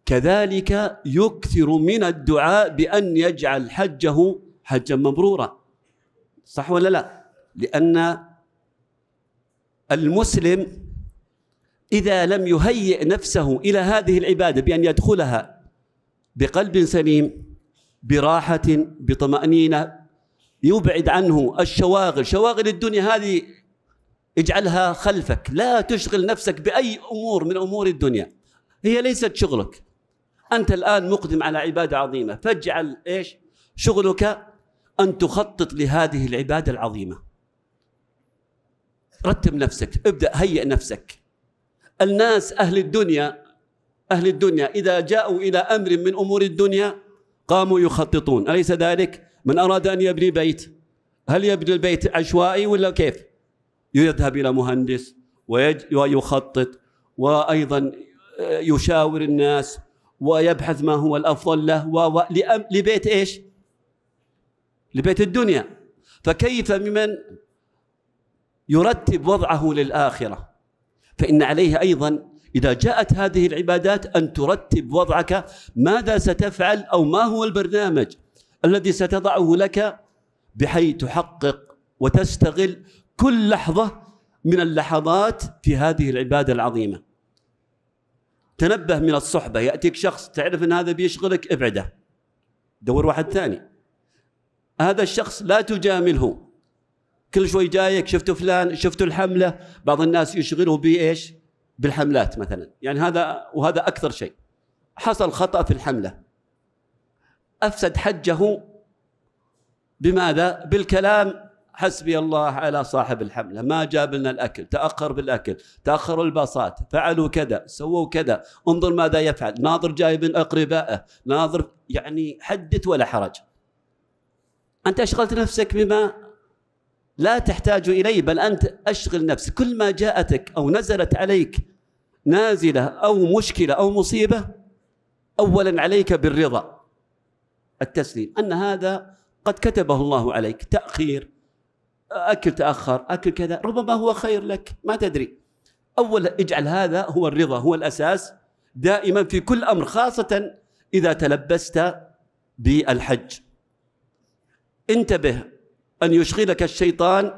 S1: كذلك يكثر من الدعاء بان يجعل حجه حجا مبرورا صح ولا لا؟ لان المسلم إذا لم يهيئ نفسه إلى هذه العبادة بأن يدخلها بقلب سليم براحة بطمأنينة يبعد عنه الشواغل شواغل الدنيا هذه اجعلها خلفك لا تشغل نفسك بأي أمور من أمور الدنيا هي ليست شغلك أنت الآن مقدم على عبادة عظيمة فاجعل إيش شغلك أن تخطط لهذه العبادة العظيمة رتب نفسك ابدأ هيئ نفسك الناس أهل الدنيا أهل الدنيا إذا جاءوا إلى أمر من أمور الدنيا قاموا يخططون أليس ذلك؟ من أراد أن يبني بيت هل يبني البيت عشوائي ولا كيف؟ يذهب إلى مهندس ويخطط وأيضا آه، يشاور الناس ويبحث ما هو الأفضل له و... لبيت إيش؟ لبيت الدنيا فكيف ممن يرتب وضعه للآخرة فإن عليه أيضا إذا جاءت هذه العبادات أن ترتب وضعك ماذا ستفعل أو ما هو البرنامج الذي ستضعه لك بحيث تحقق وتستغل كل لحظة من اللحظات في هذه العبادة العظيمة تنبه من الصحبة يأتيك شخص تعرف أن هذا بيشغلك ابعده دور واحد ثاني هذا الشخص لا تجامله كل شوي جايك شفتوا فلان شفتوا الحمله بعض الناس يشغله بايش بالحملات مثلا يعني هذا وهذا اكثر شيء حصل خطا في الحمله افسد حجه بماذا بالكلام حسبي الله على صاحب الحملة ما جاب لنا الأكل تأخر بالأكل تأخروا الباصات فعلوا كذا سووا كذا انظر ماذا يفعل ناظر جاي من أقربائه ناظر يعني حدث ولا حرج أنت أشغلت نفسك بما لا تحتاج إليه بل أنت أشغل نفسك كل ما جاءتك أو نزلت عليك نازلة أو مشكلة أو مصيبة أولا عليك بالرضا التسليم أن هذا قد كتبه الله عليك تأخير أكل تأخر أكل كذا ربما هو خير لك ما تدري أولا اجعل هذا هو الرضا هو الأساس دائما في كل أمر خاصة إذا تلبست بالحج انتبه أن يشغلك الشيطان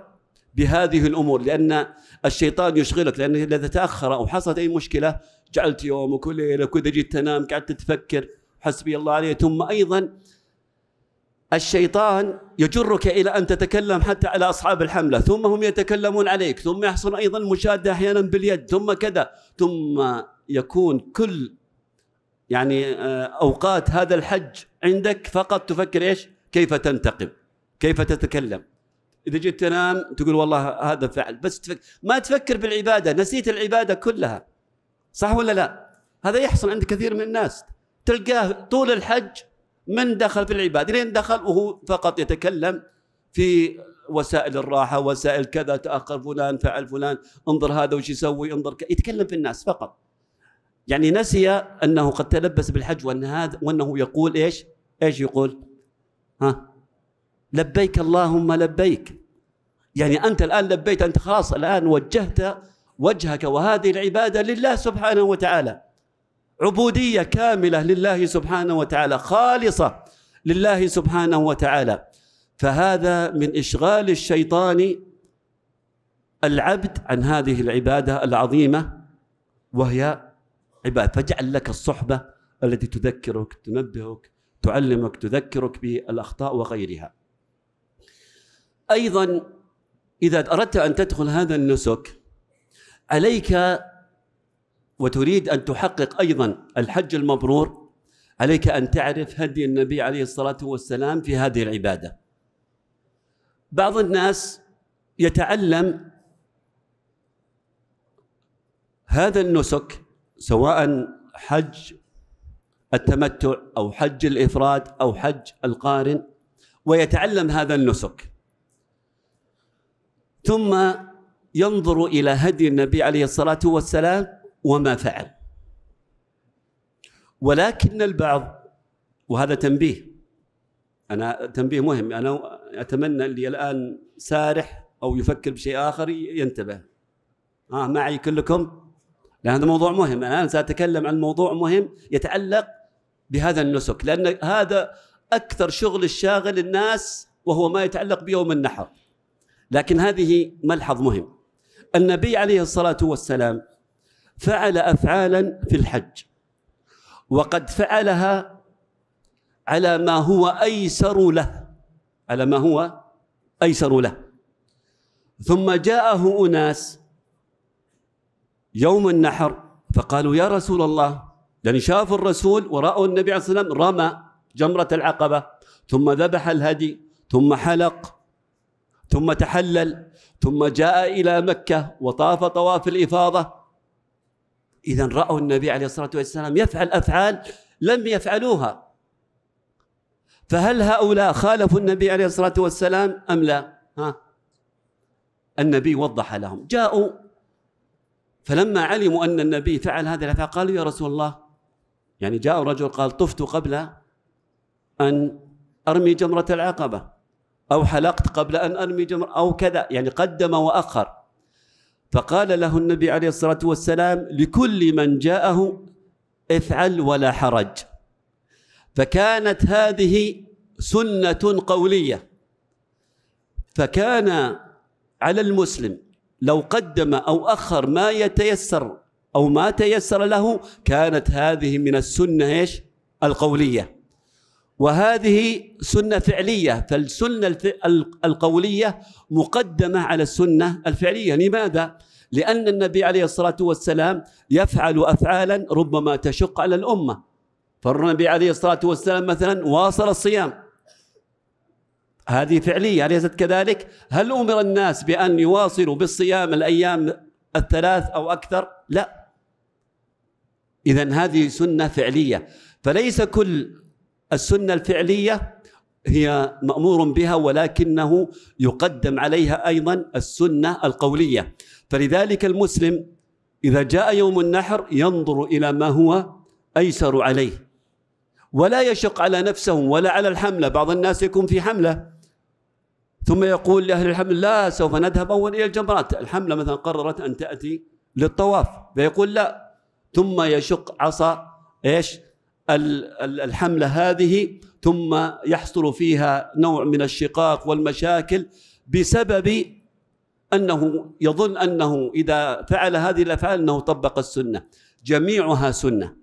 S1: بهذه الأمور لأن الشيطان يشغلك لأنه إذا تأخر أو حصلت أي مشكلة جعلت يومك وليلك وإذا جيت تنام قعدت تفكر حسبي الله عليه ثم أيضا الشيطان يجرك إلى أن تتكلم حتى على أصحاب الحملة ثم هم يتكلمون عليك ثم يحصل أيضا مشادة أحيانا باليد ثم كذا ثم يكون كل يعني آه، أوقات هذا الحج عندك فقط تفكر إيش كيف تنتقم كيف تتكلم اذا جيت تنام تقول والله هذا فعل بس تفكر ما تفكر بالعباده نسيت العباده كلها صح ولا لا هذا يحصل عند كثير من الناس تلقاه طول الحج من دخل في العباده لين دخل وهو فقط يتكلم في وسائل الراحه وسائل كذا تاخر فلان فعل فلان انظر هذا وش يسوي انظر ك... يتكلم في الناس فقط يعني نسي انه قد تلبس بالحج وان هذا وانه يقول ايش؟ ايش يقول؟ ها لبيك اللهم لبيك يعني أنت الآن لبيت أنت خلاص الآن وجهت وجهك وهذه العبادة لله سبحانه وتعالى عبودية كاملة لله سبحانه وتعالى خالصة لله سبحانه وتعالى فهذا من إشغال الشيطان العبد عن هذه العبادة العظيمة وهي عبادة فاجعل لك الصحبة التي تذكرك تنبهك تعلمك تذكرك بالأخطاء وغيرها ايضا اذا اردت ان تدخل هذا النسك عليك وتريد ان تحقق ايضا الحج المبرور عليك ان تعرف هدي النبي عليه الصلاه والسلام في هذه العباده. بعض الناس يتعلم هذا النسك سواء حج التمتع او حج الافراد او حج القارن ويتعلم هذا النسك ثم ينظر الى هدي النبي عليه الصلاه والسلام وما فعل ولكن البعض وهذا تنبيه انا تنبيه مهم انا اتمنى اللي الان سارح او يفكر بشيء اخر ينتبه ها آه معي كلكم لان هذا موضوع مهم انا ساتكلم عن موضوع مهم يتعلق بهذا النسك لان هذا اكثر شغل الشاغل الناس وهو ما يتعلق بيوم النحر لكن هذه ملحظ مهم النبي عليه الصلاة والسلام فعل أفعالا في الحج وقد فعلها على ما هو أيسر له على ما هو أيسر له ثم جاءه أناس يوم النحر فقالوا يا رسول الله يعني شافوا الرسول ورأوا النبي عليه الصلاة والسلام رمى جمرة العقبة ثم ذبح الهدي ثم حلق ثم تحلل ثم جاء إلى مكة وطاف طواف الإفاضة إذا رأوا النبي عليه الصلاة والسلام يفعل أفعال لم يفعلوها فهل هؤلاء خالفوا النبي عليه الصلاة والسلام أم لا ها النبي وضح لهم جاءوا فلما علموا أن النبي فعل هذا الأفعال قالوا يا رسول الله يعني جاء رجل قال طفت قبل أن أرمي جمرة العقبة أو حلقت قبل أن أرمي جمر أو كذا يعني قدم وأخر فقال له النبي عليه الصلاة والسلام لكل من جاءه افعل ولا حرج فكانت هذه سنة قولية فكان على المسلم لو قدم أو أخر ما يتيسر أو ما تيسر له كانت هذه من السنة إيش القولية وهذه سنة فعلية فالسنة القولية مقدمة على السنة الفعلية لماذا؟ لأن النبي عليه الصلاة والسلام يفعل أفعالا ربما تشق على الأمة فالنبي عليه الصلاة والسلام مثلا واصل الصيام هذه فعلية أليست كذلك؟ هل أمر الناس بأن يواصلوا بالصيام الأيام الثلاث أو أكثر؟ لا إذا هذه سنة فعلية فليس كل السنة الفعلية هي مأمور بها ولكنه يقدم عليها أيضا السنة القولية فلذلك المسلم إذا جاء يوم النحر ينظر إلى ما هو أيسر عليه ولا يشق على نفسه ولا على الحملة بعض الناس يكون في حملة ثم يقول لأهل الحمل لا سوف نذهب أول إلى الجمرات الحملة مثلا قررت أن تأتي للطواف فيقول لا ثم يشق عصا إيش الحمله هذه ثم يحصل فيها نوع من الشقاق والمشاكل بسبب انه يظن انه اذا فعل هذه الافعال انه طبق السنه جميعها سنه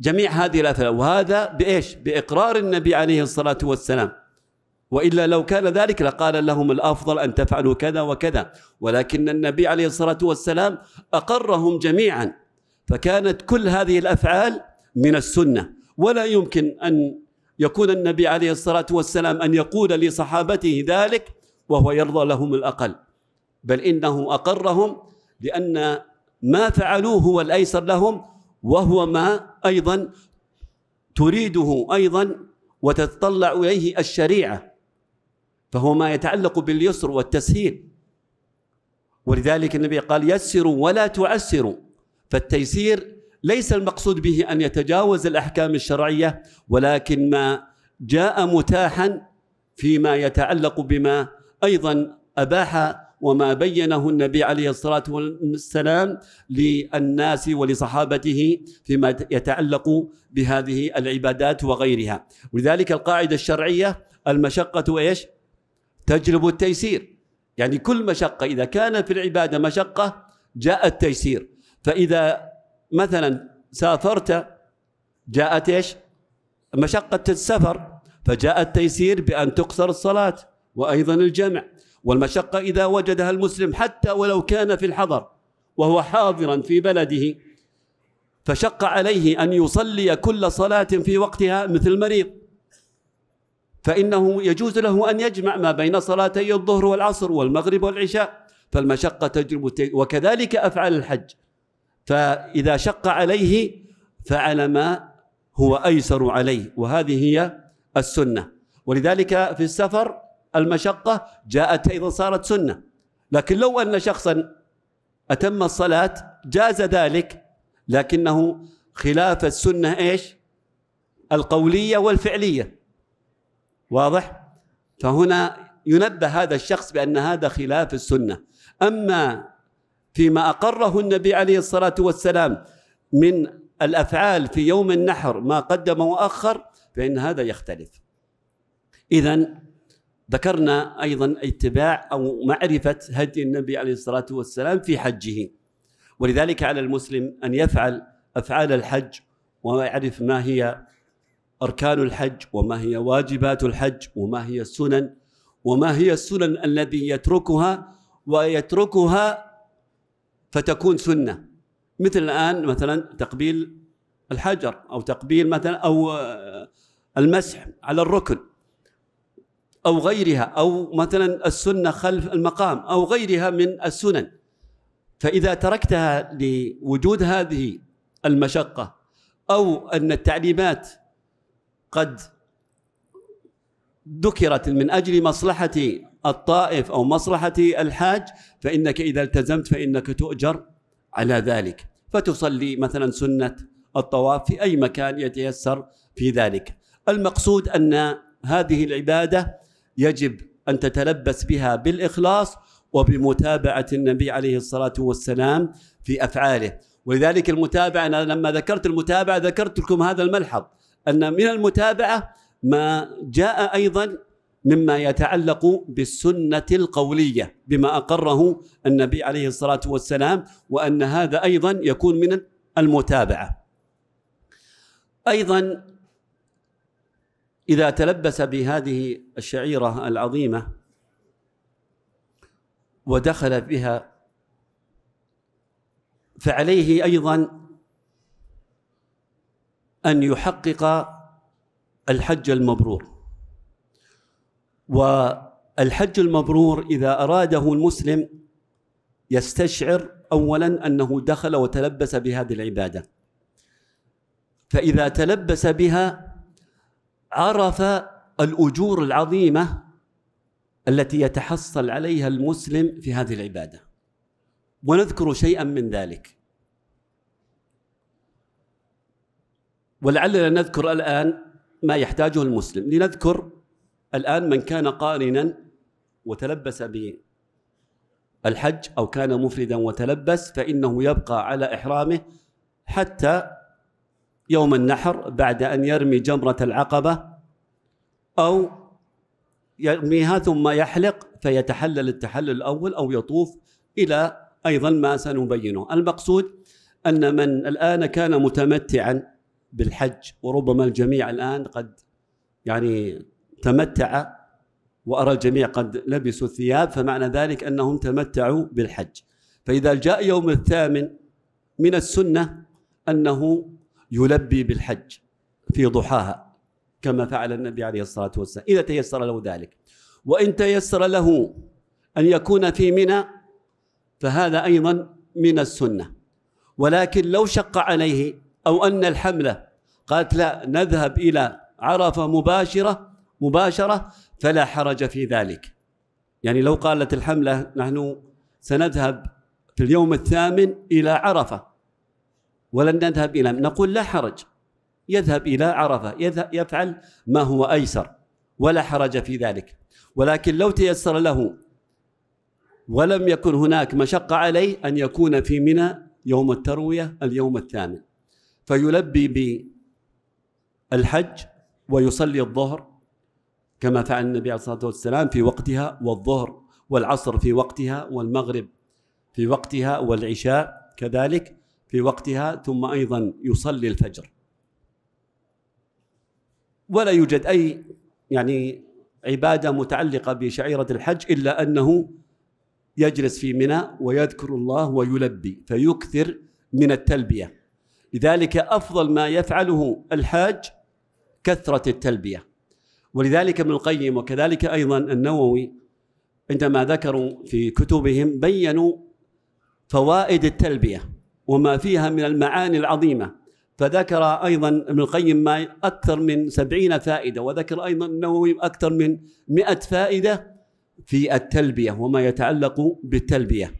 S1: جميع هذه الافعال وهذا بايش؟ باقرار النبي عليه الصلاه والسلام والا لو كان ذلك لقال لهم الافضل ان تفعلوا كذا وكذا ولكن النبي عليه الصلاه والسلام اقرهم جميعا فكانت كل هذه الافعال من السنه ولا يمكن ان يكون النبي عليه الصلاه والسلام ان يقول لصحابته ذلك وهو يرضى لهم الاقل بل انه اقرهم لان ما فعلوه هو الايسر لهم وهو ما ايضا تريده ايضا وتتطلع اليه الشريعه فهو ما يتعلق باليسر والتسهيل ولذلك النبي قال يسروا ولا تعسروا فالتيسير ليس المقصود به ان يتجاوز الاحكام الشرعيه ولكن ما جاء متاحا فيما يتعلق بما ايضا اباح وما بينه النبي عليه الصلاه والسلام للناس ولصحابته فيما يتعلق بهذه العبادات وغيرها، ولذلك القاعده الشرعيه المشقه ايش؟ تجلب التيسير، يعني كل مشقه اذا كان في العباده مشقه جاء التيسير، فاذا مثلا سافرت جاءت ايش؟ مشقة السفر فجاء التيسير بأن تقصر الصلاة وأيضا الجمع والمشقة إذا وجدها المسلم حتى ولو كان في الحضر وهو حاضرا في بلده فشق عليه أن يصلي كل صلاة في وقتها مثل المريض فإنه يجوز له أن يجمع ما بين صلاتي الظهر والعصر والمغرب والعشاء فالمشقة تجلب وكذلك أفعال الحج فإذا شق عليه فعل ما هو أيسر عليه وهذه هي السنة ولذلك في السفر المشقة جاءت أيضا صارت سنة لكن لو أن شخصا أتم الصلاة جاز ذلك لكنه خلاف السنة إيش القولية والفعلية واضح فهنا ينبه هذا الشخص بأن هذا خلاف السنة أما فيما أقره النبي عليه الصلاة والسلام من الأفعال في يوم النحر ما قدم وأخر فإن هذا يختلف إذا ذكرنا أيضا اتباع أو معرفة هدي النبي عليه الصلاة والسلام في حجه ولذلك على المسلم أن يفعل أفعال الحج ويعرف ما هي أركان الحج وما هي واجبات الحج وما هي السنن وما هي السنن الذي يتركها ويتركها فتكون سنه مثل الان مثلا تقبيل الحجر او تقبيل مثلا او آه، المسح على الركن او غيرها او مثلا السنه خلف المقام او غيرها من السنن فاذا تركتها لوجود هذه المشقه او ان التعليمات قد ذكرت من اجل مصلحه الطائف أو مصلحة الحاج فإنك إذا التزمت فإنك تؤجر على ذلك فتصلي مثلا سنة الطواف في أي مكان يتيسر في ذلك المقصود أن هذه العبادة يجب أن تتلبس بها بالإخلاص وبمتابعة النبي عليه الصلاة والسلام في أفعاله ولذلك المتابعة أنا لما ذكرت المتابعة ذكرت لكم هذا الملحظ أن من المتابعة ما جاء أيضا مما يتعلق بالسنه القوليه بما اقره النبي عليه الصلاه والسلام وان هذا ايضا يكون من المتابعه. ايضا اذا تلبس بهذه الشعيره العظيمه ودخل بها فعليه ايضا ان يحقق الحج المبرور والحج المبرور إذا أراده المسلم يستشعر أولا أنه دخل وتلبس بهذه العبادة فإذا تلبس بها عرف الأجور العظيمة التي يتحصل عليها المسلم في هذه العبادة ونذكر شيئا من ذلك ولعلنا نذكر الآن ما يحتاجه المسلم لنذكر الآن من كان قارنا وتلبس بالحج أو كان مفردا وتلبس فإنه يبقى على إحرامه حتى يوم النحر بعد أن يرمي جمرة العقبة أو يرميها ثم يحلق فيتحلل التحلل الأول أو يطوف إلى أيضا ما سنبينه المقصود أن من الآن كان متمتعا بالحج وربما الجميع الآن قد يعني تمتع وأرى الجميع قد لبسوا الثياب فمعنى ذلك أنهم تمتعوا بالحج فإذا جاء يوم الثامن من السنة أنه يلبي بالحج في ضحاها كما فعل النبي عليه الصلاة والسلام إذا تيسر له ذلك وإن تيسر له أن يكون في منى فهذا أيضا من السنة ولكن لو شق عليه أو أن الحملة قالت لا نذهب إلى عرفة مباشرة مباشره فلا حرج في ذلك. يعني لو قالت الحمله نحن سنذهب في اليوم الثامن الى عرفه ولن نذهب الى نقول لا حرج يذهب الى عرفه يفعل ما هو ايسر ولا حرج في ذلك ولكن لو تيسر له ولم يكن هناك مشقه عليه ان يكون في منى يوم الترويه اليوم الثامن فيلبي بالحج ويصلي الظهر كما فعل النبي عليه الصلاة والسلام في وقتها والظهر والعصر في وقتها والمغرب في وقتها والعشاء كذلك في وقتها ثم أيضا يصلي الفجر ولا يوجد أي يعني عبادة متعلقة بشعيرة الحج إلا أنه يجلس في منى ويذكر الله ويلبي فيكثر من التلبية لذلك أفضل ما يفعله الحاج كثرة التلبية ولذلك ابن القيم وكذلك أيضا النووي عندما ذكروا في كتبهم بينوا فوائد التلبية وما فيها من المعاني العظيمة فذكر أيضا ابن القيم ما أكثر من سبعين فائدة وذكر أيضا النووي أكثر من مئة فائدة في التلبية وما يتعلق بالتلبية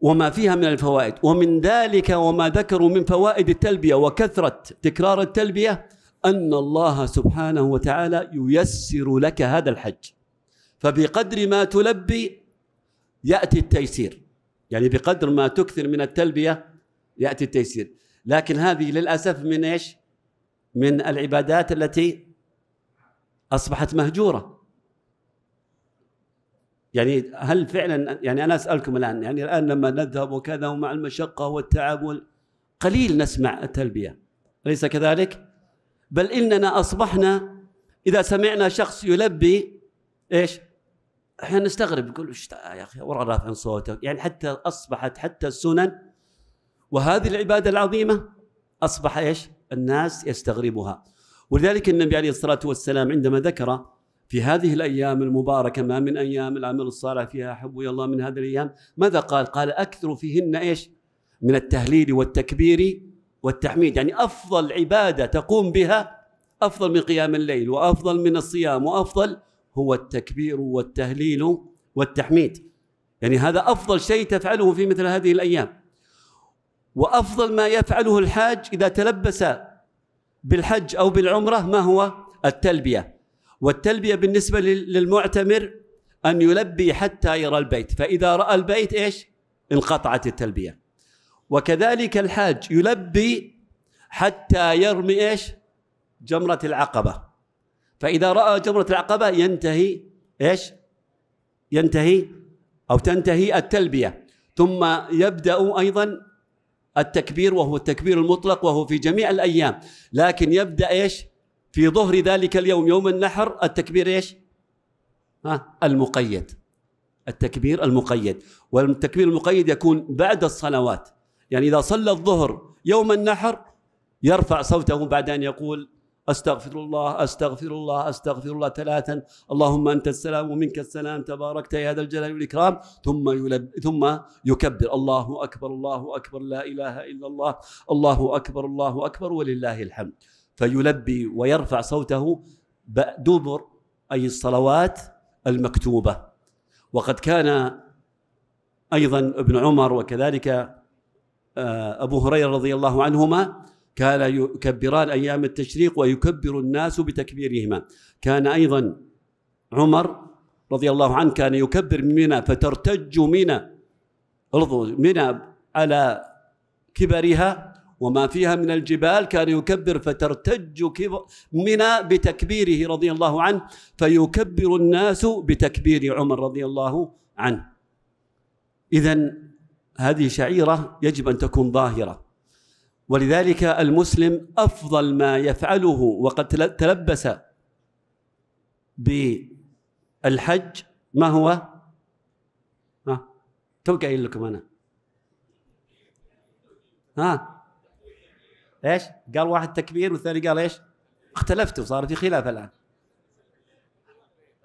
S1: وما فيها من الفوائد ومن ذلك وما ذكروا من فوائد التلبية وكثرة تكرار التلبية أن الله سبحانه وتعالى ييسر لك هذا الحج فبقدر ما تلبي يأتي التيسير يعني بقدر ما تكثر من التلبية يأتي التيسير لكن هذه للأسف من إيش من العبادات التي أصبحت مهجورة يعني هل فعلا يعني أنا أسألكم الآن يعني الآن لما نذهب وكذا ومع المشقة والتعب قليل نسمع التلبية أليس كذلك؟ بل إننا أصبحنا إذا سمعنا شخص يلبي إيش احيانا نستغرب نقول ايش يا اخي ورا رافع صوته يعني حتى اصبحت حتى السنن وهذه العباده العظيمه اصبح ايش؟ الناس يستغربها ولذلك النبي عليه الصلاه والسلام عندما ذكر في هذه الايام المباركه ما من ايام العمل الصالح فيها احب الى الله من هذه الايام ماذا قال؟ قال اكثر فيهن ايش؟ من التهليل والتكبير والتحميد يعني افضل عباده تقوم بها افضل من قيام الليل وافضل من الصيام وافضل هو التكبير والتهليل والتحميد يعني هذا افضل شيء تفعله في مثل هذه الايام وافضل ما يفعله الحاج اذا تلبس بالحج او بالعمره ما هو التلبيه والتلبيه بالنسبه للمعتمر ان يلبي حتى يرى البيت فاذا راى البيت ايش انقطعت التلبيه وكذلك الحاج يلبي حتى يرمي ايش؟ جمرة العقبة فإذا رأى جمرة العقبة ينتهي ايش؟ ينتهي أو تنتهي التلبية ثم يبدأ أيضا التكبير وهو التكبير المطلق وهو في جميع الأيام لكن يبدأ ايش؟ في ظهر ذلك اليوم يوم النحر التكبير ايش؟ ها المقيد التكبير المقيد والتكبير المقيد يكون بعد الصلوات يعني إذا صلى الظهر يوم النحر يرفع صوته بعد أن يقول استغفر الله استغفر الله استغفر الله ثلاثا اللهم انت السلام ومنك السلام تباركت يا ذا الجلال والاكرام ثم يلب ثم يكبر الله اكبر الله اكبر لا اله الا الله الله اكبر الله اكبر ولله الحمد فيلبي ويرفع صوته دبر اي الصلوات المكتوبه وقد كان ايضا ابن عمر وكذلك آه، أبو هريرة رضي الله عنهما كان يكبران أيام التشريق ويكبر الناس بتكبيرهما كان أيضا عمر رضي الله عنه كان يكبر منى فترتج منى ارض منى على كبرها وما فيها من الجبال كان يكبر فترتج منى بتكبيره رضي الله عنه فيكبر الناس بتكبير عمر رضي الله عنه إذا هذه شعيرة يجب أن تكون ظاهرة ولذلك المسلم أفضل ما يفعله وقد تلبس بالحج ما هو؟ ها تو قايل لكم أنا ها ايش؟ قال واحد تكبير والثاني قال ايش؟ اختلفتوا صار في خلاف الآن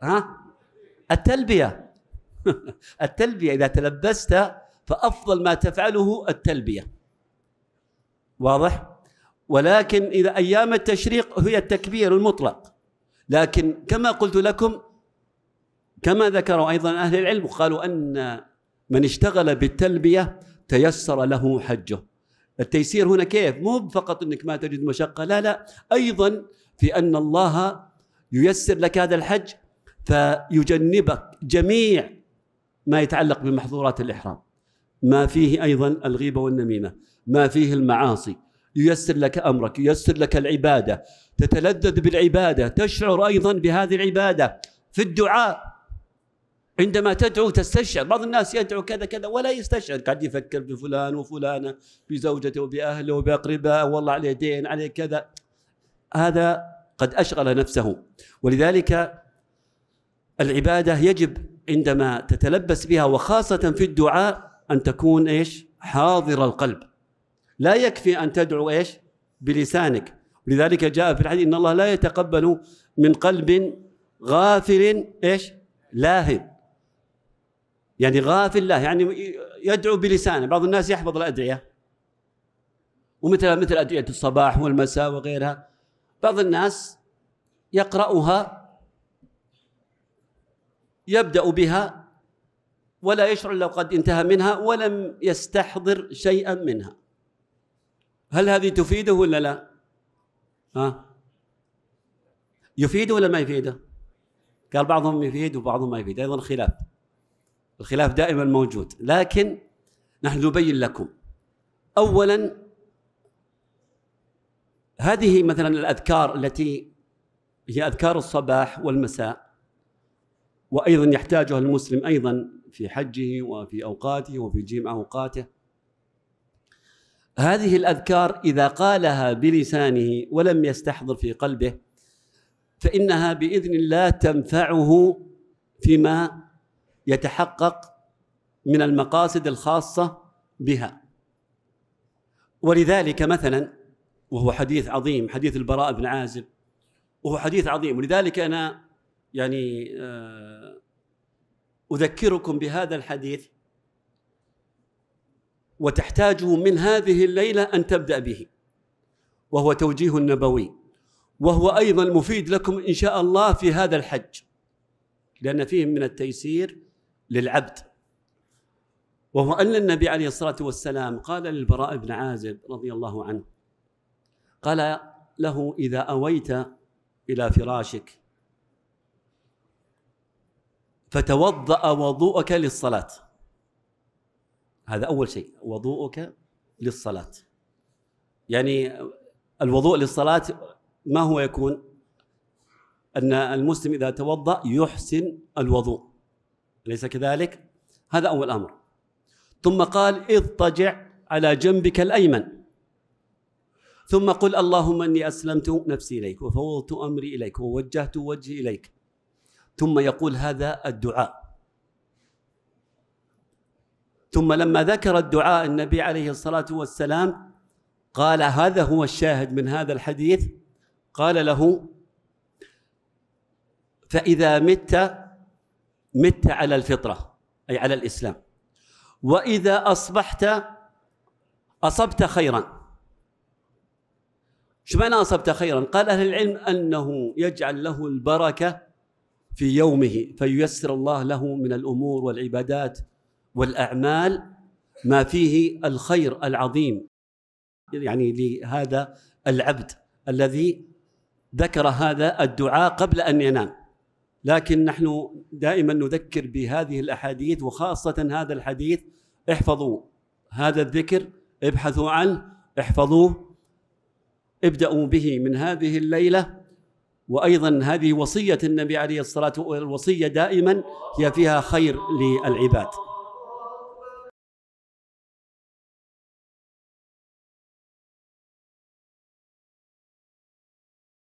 S1: ها؟ التلبية التلبية إذا تلبست فأفضل ما تفعله التلبية واضح؟ ولكن إذا أيام التشريق هي التكبير المطلق لكن كما قلت لكم كما ذكروا أيضا أهل العلم قالوا أن من اشتغل بالتلبية تيسر له حجه التيسير هنا كيف مو فقط أنك ما تجد مشقة لا لا أيضا في أن الله ييسر لك هذا الحج فيجنبك جميع ما يتعلق بمحظورات الإحرام ما فيه ايضا الغيبه والنميمه ما فيه المعاصي ييسر لك امرك ييسر لك العباده تتلذذ بالعباده تشعر ايضا بهذه العباده في الدعاء عندما تدعو تستشعر بعض الناس يدعو كذا كذا ولا يستشعر قاعد يفكر بفلان وفلانه بزوجته وباهله وباقربائه والله عليه دين عليه كذا هذا قد اشغل نفسه ولذلك العباده يجب عندما تتلبس بها وخاصه في الدعاء أن تكون إيش حاضر القلب لا يكفي أن تدعو إيش بلسانك لذلك جاء في الحديث إن الله لا يتقبل من قلب غافل إيش لاهب يعني غافل لاه يعني يدعو بلسانه بعض الناس يحفظ الأدعية ومثل مثل أدعية الصباح والمساء وغيرها بعض الناس يقرأها يبدأ بها ولا يشعر لو قد انتهى منها ولم يستحضر شيئا منها هل هذه تفيده ولا لا ها يفيده ولا ما يفيده قال بعضهم يفيد وبعضهم ما يفيد ايضا خلاف الخلاف دائما موجود لكن نحن نبين لكم اولا هذه مثلا الاذكار التي هي اذكار الصباح والمساء وايضا يحتاجها المسلم ايضا في حجه وفي اوقاته وفي جمع اوقاته هذه الاذكار اذا قالها بلسانه ولم يستحضر في قلبه فانها باذن الله تنفعه فيما يتحقق من المقاصد الخاصه بها ولذلك مثلا وهو حديث عظيم حديث البراء بن عازب وهو حديث عظيم ولذلك انا يعني آه اذكركم بهذا الحديث وتحتاجوا من هذه الليله ان تبدا به وهو توجيه نبوي وهو ايضا مفيد لكم ان شاء الله في هذا الحج لان فيه من التيسير للعبد وهو ان النبي عليه الصلاه والسلام قال للبراء بن عازب رضي الله عنه قال له اذا اويت الى فراشك فتوضأ وضوءك للصلاة هذا أول شيء وضوءك للصلاة يعني الوضوء للصلاة ما هو يكون أن المسلم إذا توضأ يحسن الوضوء أليس كذلك؟ هذا أول أمر ثم قال اضطجع على جنبك الأيمن ثم قل اللهم إني أسلمت نفسي إليك وفوضت أمري إليك ووجهت وجهي إليك ثم يقول هذا الدعاء ثم لما ذكر الدعاء النبي عليه الصلاة والسلام قال هذا هو الشاهد من هذا الحديث قال له فإذا مت مت على الفطرة أي على الإسلام وإذا أصبحت أصبت خيرا ايش معنى أصبت خيرا قال أهل العلم أنه يجعل له البركة في يومه فييسر الله له من الامور والعبادات والاعمال ما فيه الخير العظيم يعني لهذا العبد الذي ذكر هذا الدعاء قبل ان ينام لكن نحن دائما نذكر بهذه الاحاديث وخاصه هذا الحديث احفظوا هذا الذكر ابحثوا عنه احفظوه ابداوا به من هذه الليله وايضا هذه وصيه النبي عليه الصلاه والسلام الوصيه دائما هي فيها خير للعباد